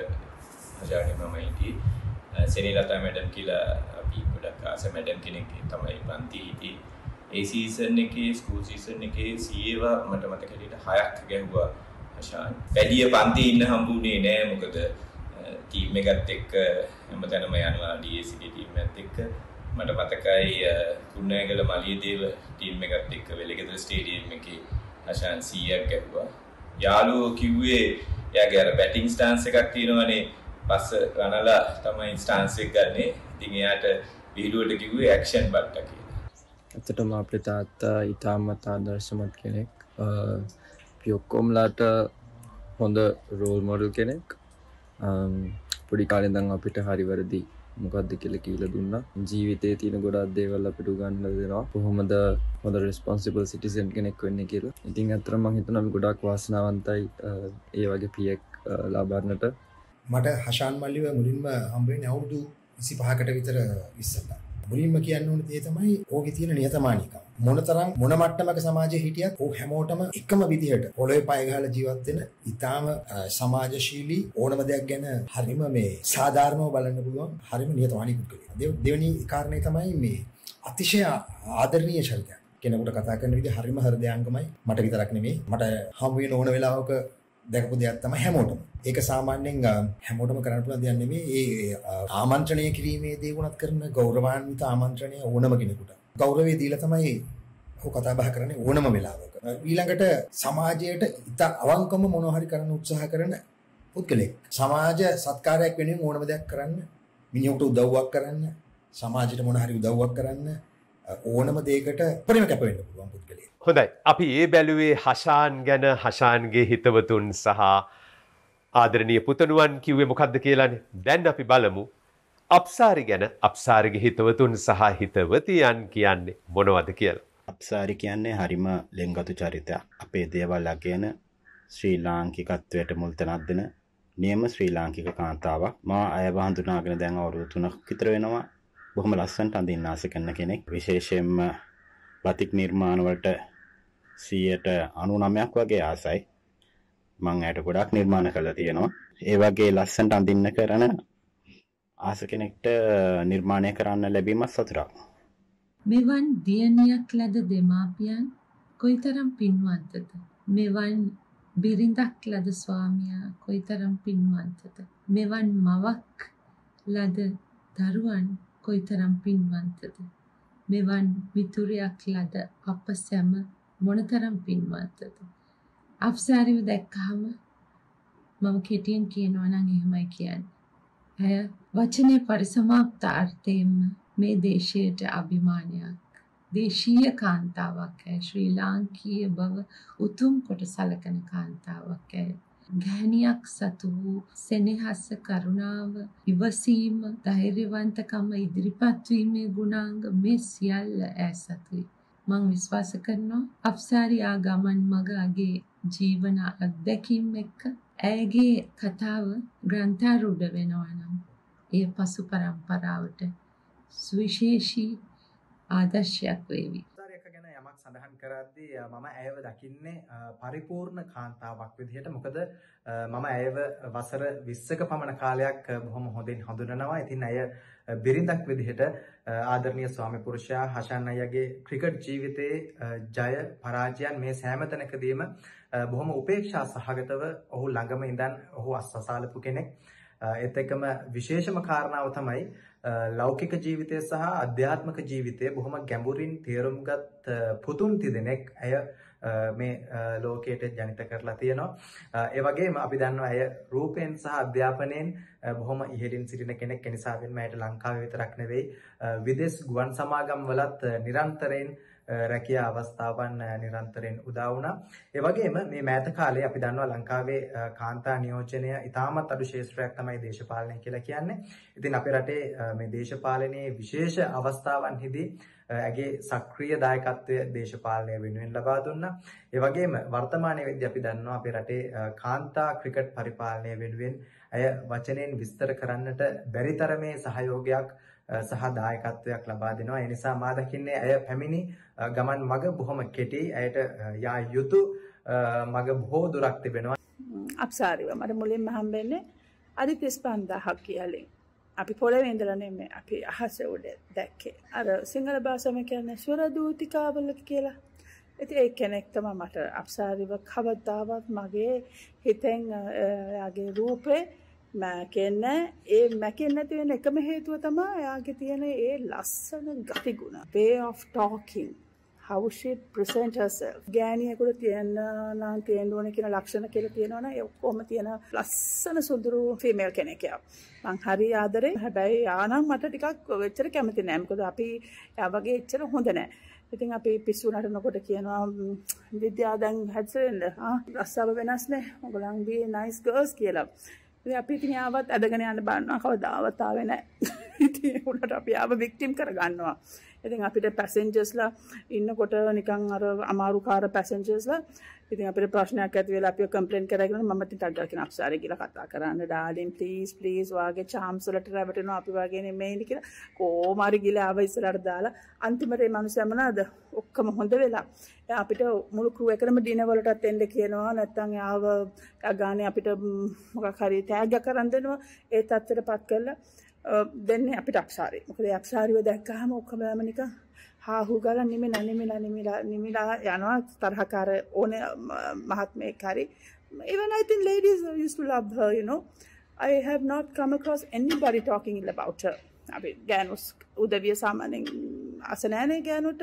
අචාන්ගේ මම හිටියේ. සෙනී ලතා මැඩම් කියලා අපි ගොඩක් ආස මැඩම් කෙනෙක් තමයි පන්ති හිටියේ. ඒ සීසන් එකේ ස්කූල් සීසන් එකේ සීවා මට මතක හැටියට හයක් ගැහුවා හෂාන්. වැඩිය පන්ති ඉන්න හම්බුනේ නෑ මොකද ටීම් එකත් එක්ක හැමතැනම යනවා DSD ටීම් එකත් එක්ක මට මතකයි කුණෑගල මලියදේව ටීම් එකත් එක්ක වෙලෙකදර ස්ටේඩියම් එකේ හෂාන් 100ක් ගැහුවා. යාළුවෝ කිව්වේ එයාගේ අර බැටිං ස්ටාන්ස් එකක් තියෙනවනේ පස්ස රනලා තමයි ස්ටාන්ස් එක ගන්නෙ. ඉතින් එයාට විහිළුවට කිව්වේ ඇක්ෂන් බට්ටා කියලා. ඇතටම අපේ තාත්තා ඉතාමත් ආදර්ශමත් කෙනෙක් පියොක්කෝම්ලාට හොඳ රෝල් මොඩල් කෙනෙක් පොඩි කාලෙදං අපිට හරිවරදි මොකක්ද කියල කියල දුන්න ජීවිතය තියෙන ගොඩක් දේවල් අපිට ගන්න දෙෙනවා පොහොමද හොඳ රස්පොන්සිබල් සිටිසන් කෙනෙක් වෙන්න කියලා ඉතින් අතරම හිතනම ගොඩක් වාසනාවන්තයි ඒ වගේ පියෙක් ලාබාරණට මට හෂාන් මල්ලිව මුලින්ම හම්බේ අවුදු ඉසි පහකට විතර ඉස්සලා මුලින්ම කියන්න ඕන දේ තමයි ඕකේ තියෙන නිහතමානීකම. මොනතරම් මොන මට්ටමක සමාජයේ හිටියත් ඕ හැමෝටම එකම විදිහට පොළොවේ පය ගහලා ජීවත් වෙන ඊටාම සමාජශීලී ඕනම දෙයක් ගැන හරිම මේ සාධාරණව බලන්න පුළුවන් හරිම නිහතමානී පුද්ගලයෙක්. දෙවෙනි කාරණේ තමයි මේ අතිශය ආදරණීය චරිතයක්. කෙනෙකුට කතා කරන විදිහ හරිම හෘදයාංගමයි. මට විතරක් නෙමෙයි. මට හම් වෙන ඕන වෙලාවක දැකපු දෙයක් තමයි හැමෝටම. ඒක සාමාන්‍යයෙන් හැමෝටම කරන්න පුළුවන් දෙයක් නෙමෙයි. ඒ ආමන්ත්‍රණය කිරීමේදී වුණත් කරන ගෞරවාන්විත ආමන්ත්‍රණය ඕනම කෙනෙකුට. ගෞරවය දීලා තමයි ඔහු කතා බහ කරන්නේ ඕනම වෙලාවක. ඊළඟට සමාජයට ඉත අවංකවම මොනවා හරි කරන්න උත්සාහ කරන පුද්ගලෙක්. සමාජ සත්කාරයක් වෙනුවෙන් ඕනම දෙයක් කරන්න, මිනිහෙකුට උදව්වක් කරන්න, සමාජයට මොන හරි උදව්වක් කරන්න ඕනම දෙයකට පරිම කැප වෙන්න පුළුවන් පුද්ගලයෙක්. හොඳයි අපි ඒ බැලුවේ හෂාන් ගැන හෂාන්ගේ හිතවතුන් සහ ආදරණය පුතනුවන් කිව්වේ මොකක්ද කියලන දැන් අපි බලමු අප්සාරි ගැන අප්සාරිග හිතවතුන් සහ හිතවතියන් කියන්නේ මොනවද කියලා. අප්සාරි කියන්නේ හරිම ලෙංගතු චරිතයක් අපේ දේවල් අගේන ශ්‍රී ලාංකිකත්වයට මුල්තනක් දෙන නියම ශ්‍රී ලාංකික කාන්තාවක් මා අයව හඳුනාගෙන දැන් අවුරුදු තුනක් විතර වෙනවා බොහොම ලස්සන්ට අඳින්නාස කරන කෙනෙක් විශේෂයෙන්ම බතික් නිර්මාණවලට සියයට අනු නමයක් වගේ ආසයි මං ඇයට ගොඩක් නිර්මාණ කළ තියෙනවා ඒ වගේ ලස්සන්ට අඳින්න කරන ආස කෙනෙක්ට නිර්මාණය කරන්න ලැබීමත් සතුරක් මෙවන් දියණියක් ලද දෙමාපියන් කොයිතරම් පින්වන්තද මෙවන් බිරිඳක් ලද ස්වාමියා කොයිතරම් පින්වන්තද මෙවන් මවක් ලද දරුවන් කොයිතරම් පින්වන්තද මෙවන් මිතුරියක් ලද අප සැම මොනතරම් පින්වත්ද. අෆ්සාරිව දැක්කහම මම කෙටියෙන් කියනවා නම් එහෙමයි කියන්නේ. ඇය වචනේ පරිසමාප්ත අර්ථයෙන්ම මේ දේශයට අභිමානයක් දේශීය කාන්තාවක් ඇය ශ්‍රී ලාංකීය බව උතුම් කොට සලකන කාන්තාවක් ඇය ගැහණියක් සතු වූ සෙනෙහස කරුණාව ඉවසීම ධෛර්යවන්තකම ඉදිරිපත් වීමේ ගුණාංග මේ සියල්ල ඈ සතුයි මං විශ්වාස කරනවා අෆ්සාරි ආ ගමන් මග අගේ ජීවන අත්දැකීම් එක්ක ඇයගේ කතාව ග්‍රන්ථාරූඪ වෙනවා නම් එය පසු પરම්පරාවට සුවිශේෂී ආදර්ශයක් වේවි. සඳහන් කරද්දී මම ඇයව දකින්නේ පරිපූර්ණ කාන්තාවක් විදිහට මොකද මම ඇයව වසර 20ක පමණ කාලයක් බොහොම හොඳින් හඳුනනවා. ඉතින් ඇය බිරිඳක් විදිහට ආදරණීය ස්වාමි පුරුෂයා හෂාන් අයියාගේ ක්‍රිකට් ජීවිතයේ ජය පරාජයන් මේ සෑම තැනකදීම බොහොම උපේක්ෂා සහගතව ඔහු ළඟම ඉඳන් ඔහු අස්සසාලපු කෙනෙක්. ඒත් එක්කම විශේෂම කාරණාව තමයි ලෞකික ජීවිතය සහ අධ්‍යාත්මක ජීවිතය බොහොම ගැඹුරින් තේරුම්ගත් පුතුන් තිදෙනෙක් ඇය මේ ලෝකයට ජනිත කරලා තියෙනවා. ඒ වගේම අපි දන්නවා ඇය රූපයෙන් සහ අධ්‍යාපනයෙන් බොහොම ඉහළින් සිටින කෙනෙක්. ඒ නිසාවෙන්ම ඇයට ලංකාවේ විතරක් නෙවෙයි විදේශ ගුවන් සමාගම් වලත් නිරන්තරයෙන් රැකියා අවස්ථාවන් නිරන්තරයෙන් උදා වුණා. ඒ වගේම මේ මෑත කාලේ අපි දන්නවා ලංකාවේ කාන්තා නියෝජනය ඉතාමත් අඩු ශේෂ්ත්‍රයක් තමයි දේශපාලනය කියලා කියන්නේ. ඉතින් අපේ රටේ මේ දේශපාලනයේ විශේෂ අවස්ථාවන්හිදී ඇගේ සක්‍රීය දායකත්වය දේශපාලනය වෙනුවෙන් ලබා දුන්නා. ඒ වගේම වර්තමානයේදී අපි දන්නවා අපේ රටේ කාන්තා ක්‍රිකට් පරිපාලනය වෙනුවෙන් ඇය වචනෙන් විස්තර කරන්නට බැරි තරමේ සහයෝගයක් සහ දායකත්වයක් ලබා දෙනවා. ඒ නිසා මා දකින්නේ ඇය පැමිණි ගමන් මඟ බොහොම කෙටි. ඇයට යා යුතු මඟ බොහෝ දුරක් තිබෙනවා. අප්සාරිව මට මුලින්ම හම්බෙන්නේ අඩි 35000ක් කියලා. අපි පොළවේ ඉඳලා නෙමෙයි අපි අහස උඩ දැක්කේ. අර සිංහල භාෂාවෙන් කියන්නේ ස්වර දූතිකාවල කියලා. ඉතින් ඒ කෙනෙක් තමයි මට අප්සාරිව කවදාවත් මගේ හිතෙන් යාගේ රූපේ මැකෙන්න ඒ මැකෙන් නැති වෙන එකම හේතුව තමයි එයාගේ තියෙන ඒ ලස්සන ගතිගුණ. way of talking how she present herself ගෑණියෙකුට තියෙන නම් තියෙන්න ඕන කියන ලක්ෂණ කියලා තියෙනවනම් ඒ ඔක්කොම තියෙන ලස්සන සුදුරු ෆීමේල් කෙනෙක් යා. මං හරි ආදරේ. හැබැයි ආනම් මට ටිකක් වෙච්චර කැමති නෑ. මොකද අපි යා වගේ එච්චර හොඳ නෑ. ඉතින් අපි පිස්සු නටනකොට කියනවා විද්‍යා දැන් හැදෙන්න. ආ රස්සාව වෙනස් නෑ. ඔයගොල්ලන්ගේ nice girls කියලා. ඉතින් අපි ඉතින් ආවත් අදගෙන යන්න බලනවා කවදාවත් ආවේ නැහැ. ඉතින් උනට අපි ආව වික්ටිම් කරගන්නවා. ඉතින් අපිට පැසෙන්ජර්ස්ලා ඉන්නකොට නිකන් අර අමාරුකාර පැසෙන්ජර්ස්ලා ඉතින් අපිට ප්‍රශ්නයක් ඇති වෙලා අපිව කම්ප්ලේන්ට් කරා කියලා මම ඉතින් ටග්ගල් කියන අප්සාරේ කියලා කතා කරන්න ඩාලින් ප්ලීස් ප්ලීස් වාගේ චාම්ස් වලට රැවටෙනවා අපි වාගේ නෙමෙයි කියලා කොහොම හරි ගිහලා ආව ඉස්සරහට දාලා අන්තිමට මේ මනුස්සයා මොනවාද ඔක්කොම හොඳ වෙලා අපිට මුළු ක්‍රූ එකම ඩිනර් වලටත් එන්න කියනවා නැත්නම් ආව ගානේ අපිට මොකක් හරි තෑග්ග කරන් දෙනවා ඒ තත්ත්වයටපත් කරලා දෙන්නේ අපිට අප්සාරි. මොකද අප්සාරිව දැක්කහම ඔක්කොම නික හාහු ගාලා නිමෙන නිමෙන නිමිලා නිමිලා යනවා තරහකාර ඕනේ මහත්මයෙක් හරි. Even I think ladies used to love her, you know. I have not come across anybody talking ill about her. අපි ගෑනුස් උදවිය සාමාන්‍යයෙන් අසනෑනේ ගෑනුට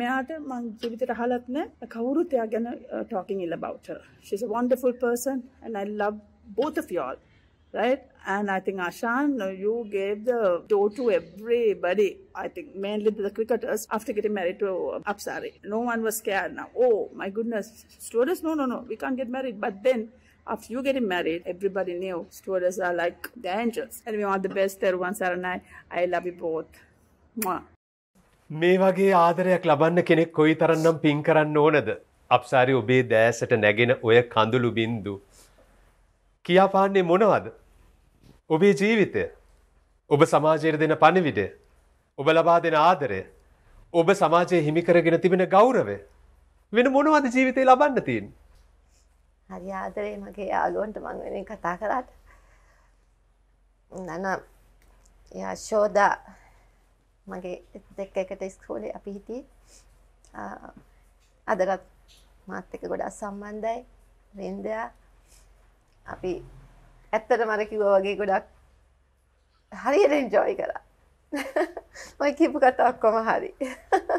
මෙයාට මං ජීවිතේ රහලත් නැහැ කවුරුත් එයා ගැන talking ill about her. She's a wonderful person and I love both of you all. right? And I think Ashan, you gave the door to everybody. I think mainly the cricketers after getting married to uh, Apsari. No one was scared now. Oh my goodness, stewardess, no, no, no, we can't get married. But then after you getting married, everybody knew stewardess are like the angels. Anyway, all the best there, one Saranai. I love you both. Mwah. මේ වගේ ආදරයක් ලබන්න කෙනෙක් කොයි තරන්නම් පින් කරන්න ඕනද අප්සාරි ඔබේ දෑසට නැගෙන ඔය කඳුළු බින්දු කියාපාන්නේ මොනවද ඔබේ ජීවිතය ඔබ සමාජයට දෙන පණවිඩය ඔබ ලබා දෙන ආදරය ඔබ සමාජය හිමිකරගෙන තිබෙන ගෞරවය වෙන මොනවද ජීවිතය ලබන්න තින් හරි ආදරේ මගේ යාලුවන්ට මං වෙන කතා කරාට නන යශෝදා මගේ දෙක් එකට ස්කෝලේ අපි හිටිය අදරත් මාත් එක ගොඩා සම්බන්ධයි වෙන්දයා අපි ඇත්තට මර කිව වගේ ගොඩක් හරියට එන්ජෝයි කරා ඔය කිපු කතාක්කොම හරි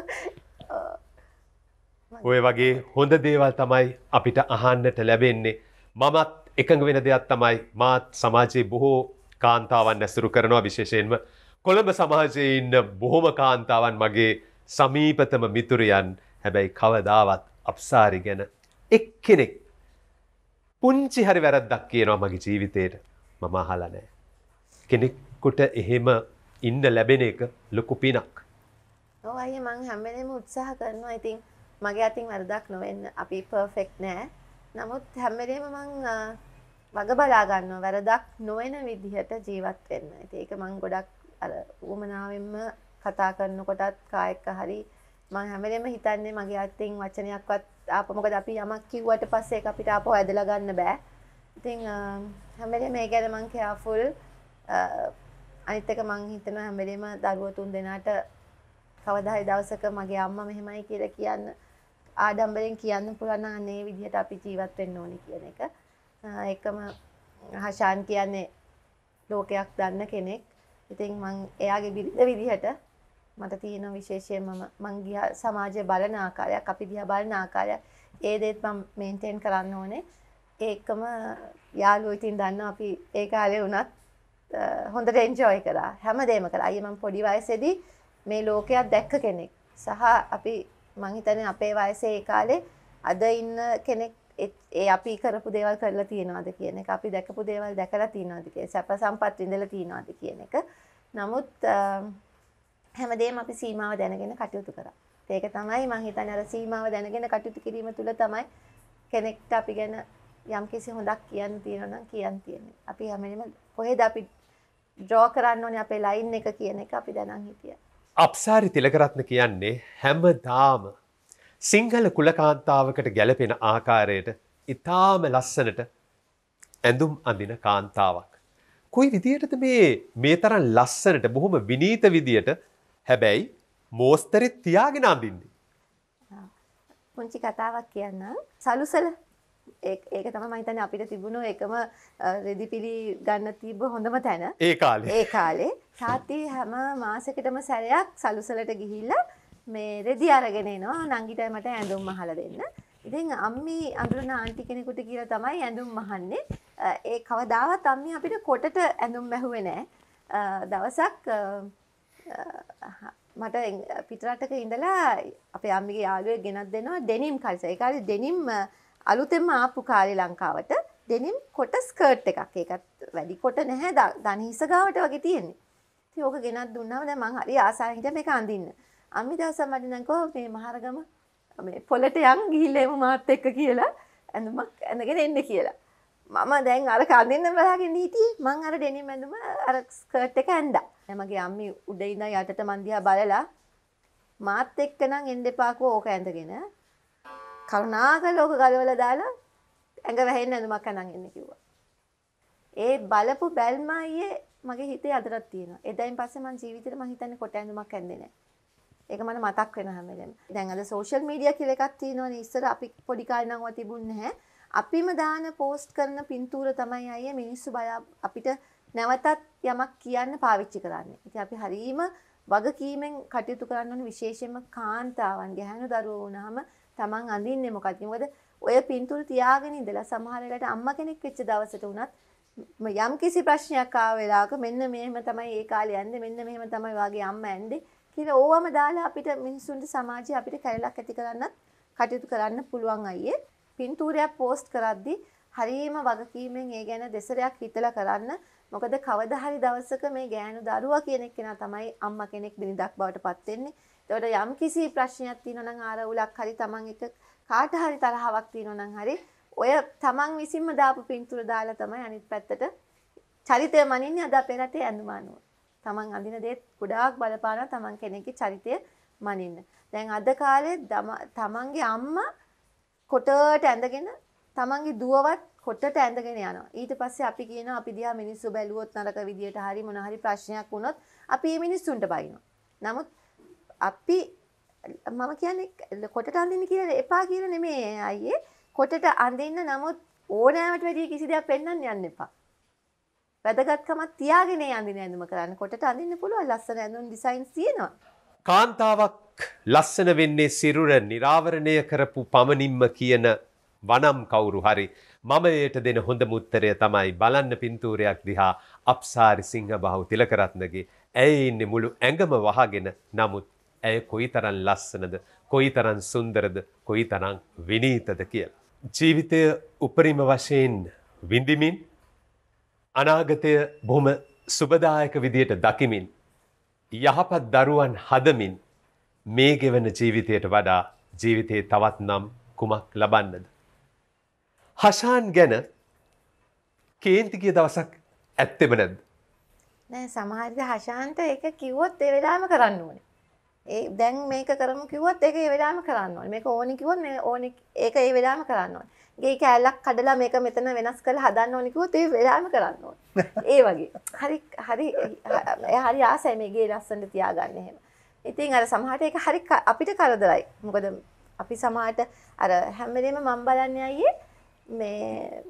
ඔය වගේ හොඳ දේවල් තමයි අපිට අහන්නට ලැබෙන්නේ මමත් එකඟ වෙන දෙයක් තමයි මාත් සමාජයේ බොහෝ කාන්තාවන් ඇසුරු කරනවා විශේෂයෙන්ම කොළඹ සමාජයේ ඉන්න බොහොම කාන්තාවන් මගේ සමීපතම මිතුරියන් හැබැයි කවදාවත් අප්සාරි ගැන එක්කෙනෙක් පුංචි හරි වැරද්දක් කියනවා මගේ ජීවිතයට මම අහලනෑ. කෙනෙක්කුට එහෙම ඉන්න ලැබෙන එක ලොකු පිනක්. ඔය මං හැමලෙම උත්සාහ කරනවා ඉතින් මගේ අතින් වැරදක් නොවෙන්න අපි පර්ෆෙක්් නෑ නමුත් හැමලේම මං වග බලාගන්න වැරදක් නොවෙන විදිහට ජීවත් වෙන්න ඇති ඒක මං ගොඩක් ඌමනාවෙන්ම කතා කරන්න කොටත් කායක්ක හරි මං හැමලේම හිතන්නේ මගේ අත්තිං වචනයක්වත් ආප මොකද අපි යමක් කිව්වට පස්සේ ඒක අපිට ආපහු ඇදලා ගන්න බෑ. ඉතින් හැම වෙලේම මේ ගැන මම කෙයාෆුල් අනිත් එක මම හිතන හැම වෙලේම දරුවෝ තුන් දෙනාට කවදා හරි දවසක මගේ අම්මා මෙහෙමයි කියලා කියන්න ආඩම්බරෙන් කියන්න පුළුවන් අනේ විදිහට අපි ජීවත් වෙන්න ඕනේ කියන එක. එකම හෂාන් කියන්නේ ලෝකයක් දන්න කෙනෙක්. ඉතින් මං එයාගේ බිරිඳ විදිහට මට තියෙන විශේෂයෙන්ම මං ගියා සමාජය බලන ආකාරයක් අපි දිහා බලන ආකාරයක් ඒ දේත් මම මේන්ටේන් කරන්න ඕනේ ඒකම යාළුවෝ ඉතින් දන්නවා අපි ඒ කාලේ වුණත් හොඳට එන්ජොයි කරා හැමදේම කරා අයියේ මම පොඩි වයසේදී මේ ලෝකයක් දැක්ක කෙනෙක් සහ අපි මං හිතන්නේ අපේ වයසේ ඒ කාලේ අද ඉන්න කෙනෙක් ඒ අපි කරපු දේවල් කරලා තියනවාද කියන එක අපි දැකපු දේවල් දැකලා තියනවාද කියන සැප සම්පත් විඳලා තියනවාද කියන එක නමුත් හැමදේම අපි සීමාව දැනගෙන කටයුතු කරා. ඒක තමයි මං හිතන්නේ අර සීමාව දැනගෙන කටයුතු කිරීම තුළ තමයි කෙනෙක්ට අපි ගැන යම්කිසි හොඳක් කියන්න තියෙනවා නම් කියන්න තියෙන්නේ. අපි හැමෝම කොහෙද අපි ඩ්‍රෝ කරන්න ඕනේ අපේ ලයින් එක කියන එක අපි දැනන් හිටියා. අප්සාරි තිලකරත්න කියන්නේ හැමදාම සිංහල කුලකාන්තාවකට ගැලපෙන ආකාරයට ඉතාම ලස්සනට ඇඳුම් අඳින කාන්තාවක්. කොයි විදියටද මේ මේ තරන් ලස්සනට බොහොම විනීත විදියට හැබැයි මෝස්තරෙත් තියාගෙන අඳින්නේ. පුංචි කතාවක් කියන්න සලුසල ඒක තම මහිතන අපිට තිබුණු එකම රෙදිපිලි ගන්න තිබ හොඳම තැන ඒ කාලේ ඒ කාලේ සාතිය හැම මාසකටම සැරයක් සලුසලට ගිහිල්ල මේ රෙදි අරගෙනනවා නංගිටමට ඇඳුම් මහල දෙන්න ඉතින් අම්මි අඳුරන ආන්ටි කෙනෙකුට කියලා තමයි ඇඳුම් මහන්නේ ඒ කවදාවත් අම්මි අපිට කොටට ඇඳුම් මැහුවෙනෑ දවසක් මට පිටරටක ඉඳලා අපේ අම්මිගේ යාළුවේ ගෙනත් දෙනවා ඩෙනිම් කල්ස. ඒ කාලේ ඩෙනිම් අලුතෙන්ම ආපු කාලේ ලංකාවට ඩෙනිම් කොට ස්කර්ට් එකක්. ඒකත් වැඩි කොට නැහැ දණහිස ගාවට වගේ තියෙන්නේ. ඉතින් ඕක ගෙනත් දුන්නාම දැන් මං හරි ආසාවෙන් හිටියා මේක අඳින්න. අම්මි දවසක් මට නම් කෝ මේ මහරගම මේ පොළට යන් ගිහිල්ලා එමු මාත් එක්ක කියලා ඇඳුමක් ඇඳගෙන එන්න කියලා. මම දැන් අර කඳින්න බලාගෙන හිටියේ මං අර ඩෙනිම් ඇඳුම අර ස්කර්ට් එක ඇඳා. මගේ අම්මි උඩ ඉඳන් යටට මන් දිහා බලලා මාත් එක්කනම් එන්න එපාකෝ ඕක ඇඳගෙන කරුණාකරලා ඕක ගලවලා දාලා ඇඟ වැහෙන්න ඇඳුමක් අනන් එන්න කිව්වා. ඒ බලපු බැල්ම අයියේ මගේ හිතේ අදටත් තියෙනවා. එදායින් පස්සේ මං ජීවිතේට මං හිතන්නේ කොට ඇඳුමක් ඇඳේ නැහැ. ඒක මට මතක් වෙන හැම වෙලෙම. දැන් අද සෝෂල් මීඩියා කියලා එකක් තියෙනවනේ. ඉස්සර අපි පොඩි කාලේ නම් ඔය තිබුණේ නැහැ. අපිම දාන පෝස්ට් කරන පින්තූර තමයි අයියේ මිනිස්සු බය අපිට නැවතත් යමක් කියන්න පාවිච්චි කරන්නේ. ඉතින් අපි හරීම වගකීමෙන් කටයුතු කරන්න ඕනේ විශේෂයෙන්ම කාන්තාවන්ගේ හැණු දරුවෝ වුණාම Taman අඳින්නේ මොකක්ද? මොකද ඔය පින්තූර තියාගෙන ඉඳලා සමහර වෙලාවට අම්මා කෙනෙක් වෙච්ච දවසට උනත් යම් කිසි ප්‍රශ්නයක් ආව වෙලාවක මෙන්න මෙහෙම තමයි ඒ කාලේ යන්නේ මෙන්න මෙහෙම තමයි වාගේ අම්මා ඇන්නේ කියලා ඕවම දාලා අපිට මිනිසුන්ට සමාජයේ අපිට කැලලක් ඇති කරන්නත් කටයුතු කරන්න පුළුවන් අයියේ පින්තූරයක් පෝස්ට් කරද්දී හරීම වගකීමෙන් ඒ ගැන දෙසරයක් හිතලා කරන්න මොකද කවදා හරි දවසක මේ ගෑනු දරුවා කියන කෙනා තමයි අම්මා කෙනෙක් බිරිඳක් බවට පත් වෙන්නේ. ඒතකොට යම් කිසි ප්‍රශ්නයක් තියෙනවා නම් ආරවුලක් හරි තමන් එක කාට හරි තරහාවක් තියෙනවා නම් හරි ඔය තමන් විසින්ම දාපු පින්තූර දාලා තමයි අනිත් පැත්තට චරිතය මනින්නේ අද අපේ රටේ ඇඳුම අනුව. තමන් අඳින දේත් ගොඩාක් බලපාන තමන් කෙනෙක්ගේ චරිතය මනින්න. දැන් අද කාලේ තමන්ගේ අම්මා කොටට ඇඳගෙන තමන්ගේ දුවවත් කොටට ඇඳගෙන යනවා. ඊට පස්සේ අපි කියනවා අපි දිහා මිනිස්සු බැලුවොත් නරක විදියට හරි මොන හරි ප්‍රශ්නයක් වුණොත් අපි මේ මිනිස්සුන්ට බයිනවා. නමුත් අපි මම කියන්නේ කොටට අඳින්න කියලා එපා කියලා නෙමෙයි අයියේ. කොටට අඳින්න නමුත් ඕනෑමට වැඩිය කිසි දෙයක් පෙන්වන්න යන්න එපා. වැදගත්කමක් තියාගෙන අඳින ඇඳුම කරන්න. කොටට අඳින්න පුළුවන් ලස්සන ඇඳුම් ඩිසයින්ස් තියෙනවා. කාන්තාවක් ලස්සන වෙන්නේ සිරුර නිරාවරණය කරපු පමණින්ම කියන වනම් කවුරු හරි මම එයට දෙන හොඳම උත්තරය තමයි බලන්න පින්තූරයක් දිහා අප්සාරි සිංහ බහු තිලකරත්නගේ ඇයි ඉන්නේ මුළු ඇඟම වහගෙන නමුත් ඇය කොයිතරම් ලස්සනද කොයිතරම් සුන්දරද කොයිතරම් විනීතද කියලා. ජීවිතය උපරිම වශයෙන් විඳිමින් අනාගතය බොහොම සුබදායක විදියට දකිමින් යහපත් දරුවන් හදමින් මේ ගෙවන ජීවිතයට වඩා ජීවිතයේ තවත් නම් කුමක් ලබන්නද. හෂාන් ගැන කේන්තිකය දවසක් ඇත්තෙම නැද්ද. නෑ සමහරිද හශාන්ත එක කිව්වොත් ඒ වෙලාම කරන්න ඕන. ඒ දැන් මේක කරම කිවොත් එක ඒ වෙලාම කරන්න ඕන මේක ඕනි කිවොත් මේ ඕන ඒක ඒ වෙලාම කරන්න ඕන. ගේ කෑල්ලක් කඩලා මේක මෙතන වෙනස් කළ හදන්න ඕනි කිවොත් ඒ වෙලාම කරන්න ඕන. ඒ වගේ. හරි හරි හරි ආසයි මේගේ ලස්සනට තියාගන්න එහෙම. ඉතින් අර සමහරට ඒක හරි අපිට කරදරයි. මොකද අපි සමහරට අර හැම වෙලේම මම බලන්නේ අයියේ මේ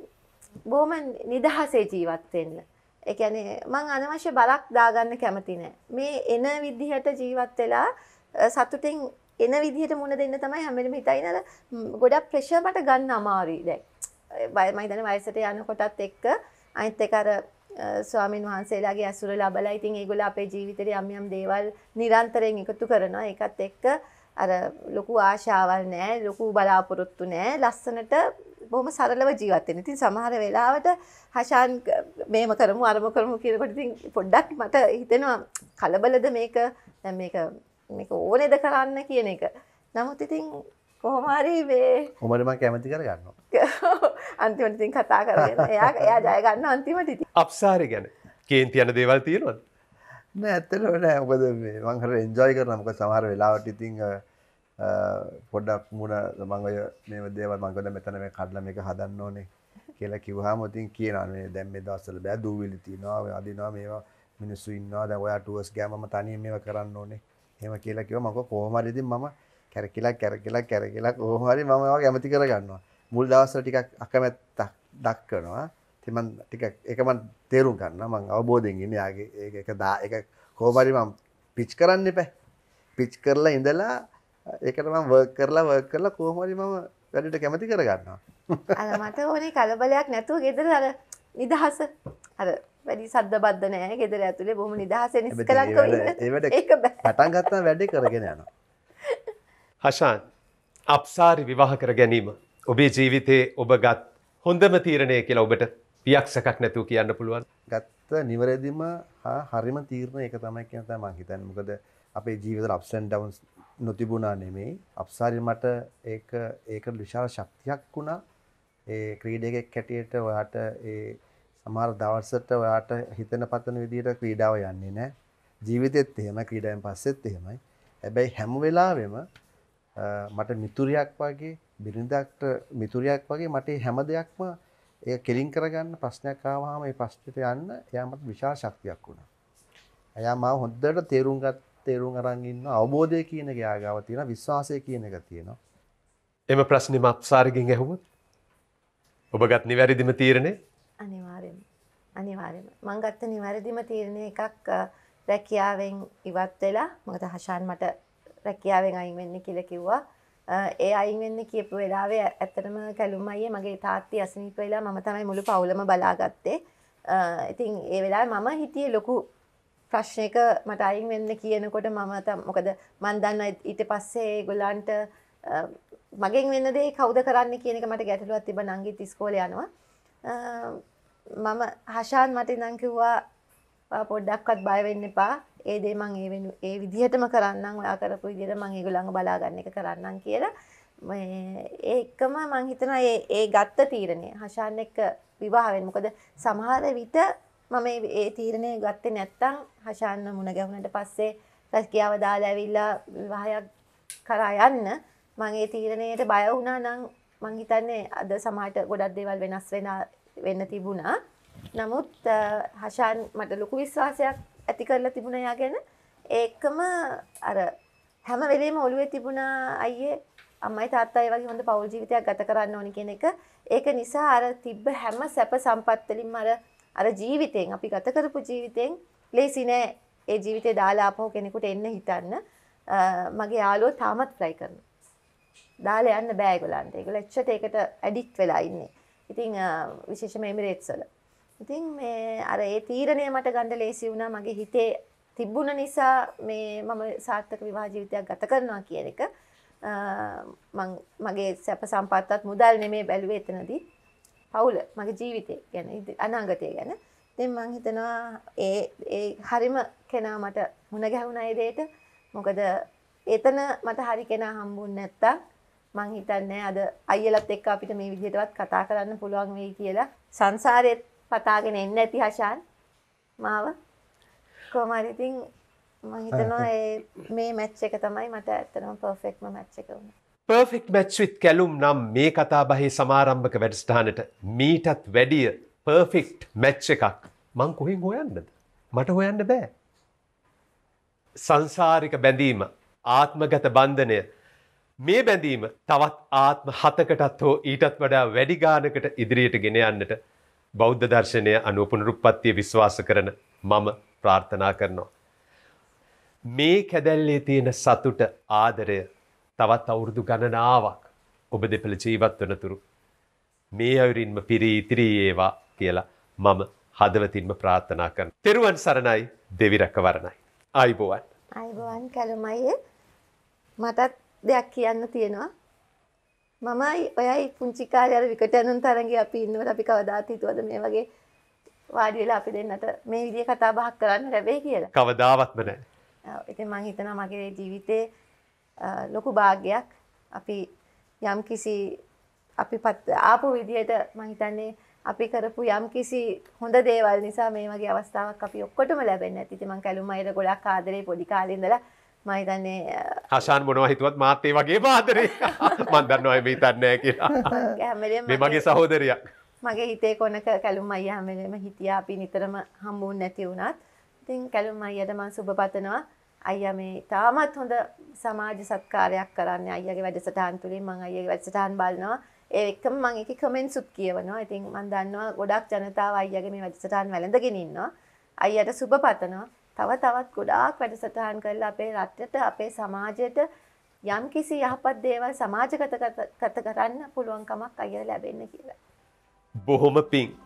බොහොම නිදහසේ ජීවත් වෙන්න. ඒ කියන්නේ මං අනවශ්‍ය බලක් දාගන්න කැමති නෑ. මේ එන විදිහට ජීවත් වෙලා සතුටින් එන විදිහට මුණ දෙන්න තමයි හැම වෙලෙම හිතයින අර ගොඩක් ප්‍රෙෂර් මට ගන්න අමාරුයි දැන්. බය මම හිතන්නේ වයසට යනකොටත් එක්ක අනිත් එක අර ස්වාමීන් වහන්සේලාගේ ඇසුර ලබලා ඉතින් ඒගොල්ලෝ අපේ ජීවිතේ යම් යම් දේවල් නිරන්තරයෙන් එකතු කරනවා. ඒකත් එක්ක අර ලොකු ආශාවල් නෑ, ලොකු බලාපොරොත්තු නෑ. ලස්සනට බොහොම සරලව ජීවත් වෙන. ඉතින් සමහර වෙලාවට හෂාන් මේම කරමු අරම කරමු කියනකොට ඉතින් පොඩ්ඩක් මට හිතෙනවා කලබලද මේක දැන් මේක මේක ඕනේද කරන්න කියන එක. නමුත් ඉතින් කොහොම හරි මේ කොහොමද මම කැමති කරගන්නවා. අන්තිමට ඉතින් කතා කරගෙන එයා එයා ජය ගන්න අන්තිමට ඉතින්. අප්සාරි ගැන කේන්ති යන දේවල් තියෙනවද? නෑ ඇත්තටම නෑ. මොකද මේ මම හරි එන්ජොයි කරනවා. මොකද සමහර වෙලාවට ඉතින් පොඩ්ඩක් මුණ මංගය මේ දේවල් මංගොල මෙතන මේ කඩල මේක හදන්න ඕනේ කියලා කිව්හාම ඉතින් කියනනේ දැන් මේ දවස්වල බෑ දූවිලි තියෙනවා අදිනවා මේවා මිනිස්සු ඉන්නවා දැන් ඔයා ටුවර්ස් ගියාම මම තනියෙන් මේවා කරන්න ඕනේ එහෙම කියලා කිව්වා මම කොහොම හරි ඉතින් මම කැරකිලා කැරකිලා කැරකිලා කොහොම හරි මම ඒවා කැමති කරගන්නවා මුල් දවස්වල ටිකක් අකමැත්තක් දක්වනවා ඉතින් මම ටිකක් ඒක මම තේරුම් ගන්නවා මම අවබෝධයෙන් ඉන්නේ යාගේ ඒක එක දා ඒක කොහොම හරි මම පිච් කරන්න එපා පිච් කරලා ඉඳලා ඒකට මම වර්ක් කරලා වර්ක් කරලා කොහොමරි මම වැඩට කැමති කරගන්නවා අර මට ඕනේ කලබලයක් නැතුව ගෙදර අර නිදහස අර වැඩි සද්ද බද්ද නෑ ගෙදර ඇතුලේ බොහොම නිදහසේ නිස්කලංකව ඉන්න ඒක පටන් ගත්තා වැඩේ කරගෙන යනවා හෂාන් අප්සාරි විවාහ කර ගැනීම ඔබේ ජීවිතේ ඔබ ගත් හොඳම තීරණය කියලා ඔබට පියක් සැකක් නැතුව කියන්න පුළුවන් ගත්ත නිවැරදිම හා හරිම තීරණ ඒක තමයි කියන තමයි මම හිතන්නේ මොකද අපේ ජීවිතේ අප්ස් ඇන්ඩ් ඩවුන්ස් නොතිබුණා නෙමේ අප්සාරි මට ඒක ඒක විශාල ශක්තියක් වුණා ඒ ක්‍රීඩකෙක් කැටියට ඔයාට ඒ සමහර දවසට ඔයාට හිතන පතන විදිහට ක්‍රීඩාව යන්නේ නැහැ ජීවිතෙත් එහෙම ක්‍රීඩාවෙන් පස්සෙත් එහෙමයි හැබැයි හැම වෙලාවෙම මට මිතුරියක් වගේ බිරිඳක්ට මිතුරියක් වගේ මට හැම දෙයක්ම ඒ කෙලින් කරගන්න ප්‍රශ්නයක් ආවහම ඒ ප්‍රශ්නෙට යන්න එයා මට විශාල ශක්තියක් වුණා එයා මාව හොඳට තේරුම් ගත්තා තේරුම් අරන් ඉන්න අවබෝධය කියන එක යාගාව තියෙන විශ්වාසය කියන එක තියෙනවා. එම ප්‍රශ්නේ මත්සාරගෙන් ඇහුවොත් ඔබ ගත් නිවැරදිම තීරණය? අනිවාර්යෙන්ම. අනිවාර්යෙන්ම. මම ගත්ත නිවැරදිම තීරණය එකක් රැකියාවෙන් ඉවත් වෙලා මොකද හෂාන් මට රැකියාවෙන් අයින් වෙන්න කියලා කිව්වා. ඒ අයින් වෙන්න කියපු වෙලාවේ ඇත්තටම කැලුම් අයියේ මගේ තාත්තා අසනීප වෙලා මම තමයි මුළු පවුලම බලාගත්තේ. ඉතින් ඒ වෙලාවේ මම හිතියේ ලොකු ප්‍රශ්නයක මට අයින් වෙන්න කියනකොට මම මොකද මන් දන්න ඊට පස්සේ ගොලන්ට මගෙන් වෙන්න දේ කවුද කරන්න කියනක මට ගැටලුවත් තිබ නංගි තිස්කෝල යනවා මම හෂාන් මට ඉදංකිව්වා පොඩ්ඩක්වත් බයවෙන්න එපා ඒ දේ මං ඒ වෙනු ඒ විදිහටම කරන්නම් ඔයා කරපු විදිහට මං ඒගොල්ලන්ව බලාගන්න එක කරන්නම් කියලා ඒකම මං හිතනවා ඒ ඒ ගත්ත තීරණය හෂාන් එක්ක විවාහ වෙන්න මොකද සමහර විට මම ඒ තීරණය ගත්තේ නැත්තම් හෂාන්න මුණ ගැහුණට පස්සේ රැස්කියාව දාලා ඇවිල්ලා විවාහයක් කරා යන්න මම ඒ තීරණයට බය වුණා නම් මං හිතන්නේ අද සමාජයට ගොඩක් දේවල් වෙනස් වෙන වෙන්න තිබුණා. නමුත් හෂාන් මට ලොකු විශ්වාසයක් ඇති කරලා තිබුණා යා ගැන. ඒකම අර හැම වෙලේම ඔළුවේ තිබුණා අයියේ අම්මයි තාත්තයි වගේ හොඳ පෞල් ජීවිතයක් ගත කරන්න ඕනි කියන එක. ඒක නිසා අර තිබ්බ හැම සැප සම්පත් වලින්ම අර අර ජීවිතෙන් අපි ගත කරපු ජීවිතෙන් ලේසි නෑ ඒ ජීවිතේ දාලා ආපහු කෙනෙකුට එන්න හිතන්න මගේ යාළුවෝ තාමත් ෆ්ලයි කරනවා දාලා යන්න බෑ ඒගොල්ලන්ට ඒගොල්ලෝ ඇත්තට ඒකට ඇඩික්ට් වෙලා ඉන්නේ ඉතින් විශේෂයෙන්ම එමිරේට්ස් වල ඉතින් මේ අර ඒ තීරණය මට ගන්න ලේසි වුණා මගේ හිතේ තිබුණ නිසා මේ මම සාර්ථක විවාහ ජීවිතයක් ගත කරනවා කියන එක මගේ සැප සම්පත්තත් මුදල් නෙමේ බැලුවේ එතනදී පවුල මගේ ජීවිතය ගැන අනාගතය ගැන දෙ මං හිතනවා ඒ හරිම කෙනා මට මුණ ගැහුණ අයදයට මොකද එතන මට හරි කෙනා හම්බුන් නැත්තා මං හිතන්නේ අද අයලත් එක්ක අපිට මේ විදිහටවත් කතා කරන්න පුළුවන් වෙයි කියලා සංසාරෙත් පතාගෙන එන්න ඇති හෂාන් මාව කොහමද ඉතින් මම හිතනවා මේ මැච් එක තමයි මට ඇත්තටම පර්ෆෙක්ට්ම මැච් එක වුණේ පර්ෆෙක් මැච්විත් කැලුම් නම් මේ කතා බහි සමාරම්භක වැඩස්ටානට මීටත් වැඩිය පර්ෆෙක්් මැච්ච එකක් මං කොහෙන් හොයන්නද මට හොයන්න බෑ. සංසාරික බැඳීම ආත්මගත බන්ධනය මේ බැඳීම තවත් ආත්ම හතකටත් හෝ ඊටත් වඩා වැඩිගානකට ඉදිරියට ගෙන යන්නට බෞද්ධ දර්ශනය අනුපුනරුපත්තිය විශ්වාස කරන මම ප්‍රාර්ථනා කරනවා. මේ කැදැල්ලේ තියෙන සතුට ආදරය තවත් අවුරුදු ගණනාවක් ඔබ දෙපළ ජීවත් වනතුරු මේ අවුරින්ම පිරී ඉතිරීඒවා කියලා මම හදවතින්ම ප්‍රාර්ථනා කරන. තෙරුවන් සරණයි දෙවිරකවරණයි. අයිබෝවන් අයිබෝවන් කැලුමයි මටත් දෙයක් කියන්න තියෙනවා. මමයි ඔයයි පුංචිකාරයර විකටයනුන් තරගේ අපි ඉන්නව අපි කවදාත් හිතුවද මේ වගේ වාඩියලා අපි දෙන්නට මේ විදිිය කතා බහක් කරන්න ලැබේ කියලා කවදාවත්මන එති මං හිතන මගේ ජීවිතේ ලොකු භාග්‍යයක් අපි යම් කිසි අපි ආපු විදිහට මහිතන්නේ අපි කරපු යම් කිසි හොඳ දේවල් නිසා මේ වගේ අවස්ථාවක් අපි ඔක්කොටම ලැබෙන්නේ නැති. ඉතින් මං කැලුම් අයර ගොඩක් ආදරේ පොඩි කාලේ ඉඳලා මම හිතන්නේ හෂාන් මොනවා හිතුවත් මාත් ඒ වගේ ආදරේ මං දන්නවා මේ හිතන්නේ කියලා. මේ මගේ සහෝදරියා. මගේ හිතේ කොනක කැලුම් අයියා හැම වෙලේම හිටියා අපි නිතරම හම්බුන් නැති වුණත්. ඉතින් කැලුම් අයියට මං සුබ පතනවා. අයියා මේ තාමත් හොඳ සමාජ සත්කාරයක් කරන්න අයියගේ වැඩසටහන් තුලින් මම අයියගේ වැඩසටහන් බලනවා ඒ එක්කම මම ඒකේ කමෙන්ට්ස් උත් කියවනවා ඉතින් මම දන්නවා ගොඩක් ජනතාව අයියගේ මේ වැඩසටහන් වැළඳගෙන ඉන්නවා අයියට සුබ පතනවා තව තවත් ගොඩාක් වැඩසටහන් කරලා අපේ රටට අපේ සමාජයට යම් කිසි යහපත් දේවල් සමාජගත කරන්න පුළුවන්කමක් අයියට ලැබෙන්න කියලා බොහොම පිං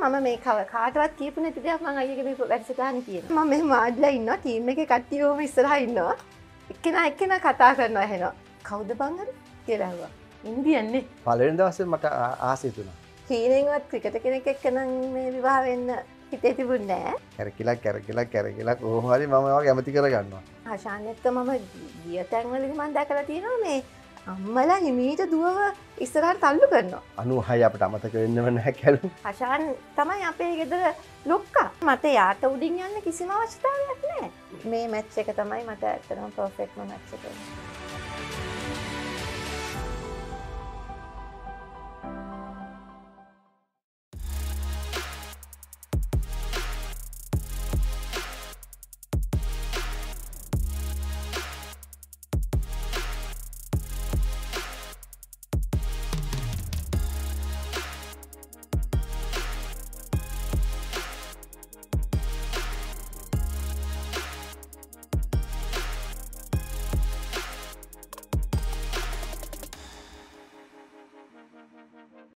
මම මේ කව කාටවත් කීපන ති දෙයක් මං අයගෙන වැඩසටාන කියන ම මෙ මාඩ්ලා ඉන්න ටීම එක කට්ටියෝම ඉස්සරහඉන්නවා එක්කෙන එක්කෙන කතා කරනවා හෙනවා කෞද බංගර කියලාවා ඉන්දියන්නේ පලෙන් දවස මට ආසිතුන හීනෙන්වත් ක්‍රිකට කෙනෙක් එක්කනම් මේ විවාහවෙන්න හිතේ තිබුණ නෑ කැරකිලා කැරකිලා කැරකිලා කෝහරි මම කැමති කරගන්නවා හශානත්ත මම ගිය තැන්වලි මන්දා කලා තියෙනවා මේ අම්මලා හිමීට දුව ඉස්සරට තල්ලු කරනවා අනු හය අපට අමතක වෙන්නවන හැකැලු හශාන් තමයි අපේ ගෙදර ලොක්කා මත යාට උඩින් යන්න කිසිම අවශ්‍යතාවයක් නෑ මේ මැච්ච එක තමයි මට ඇත්තනම් පොෆෙක්ම මැච්චක.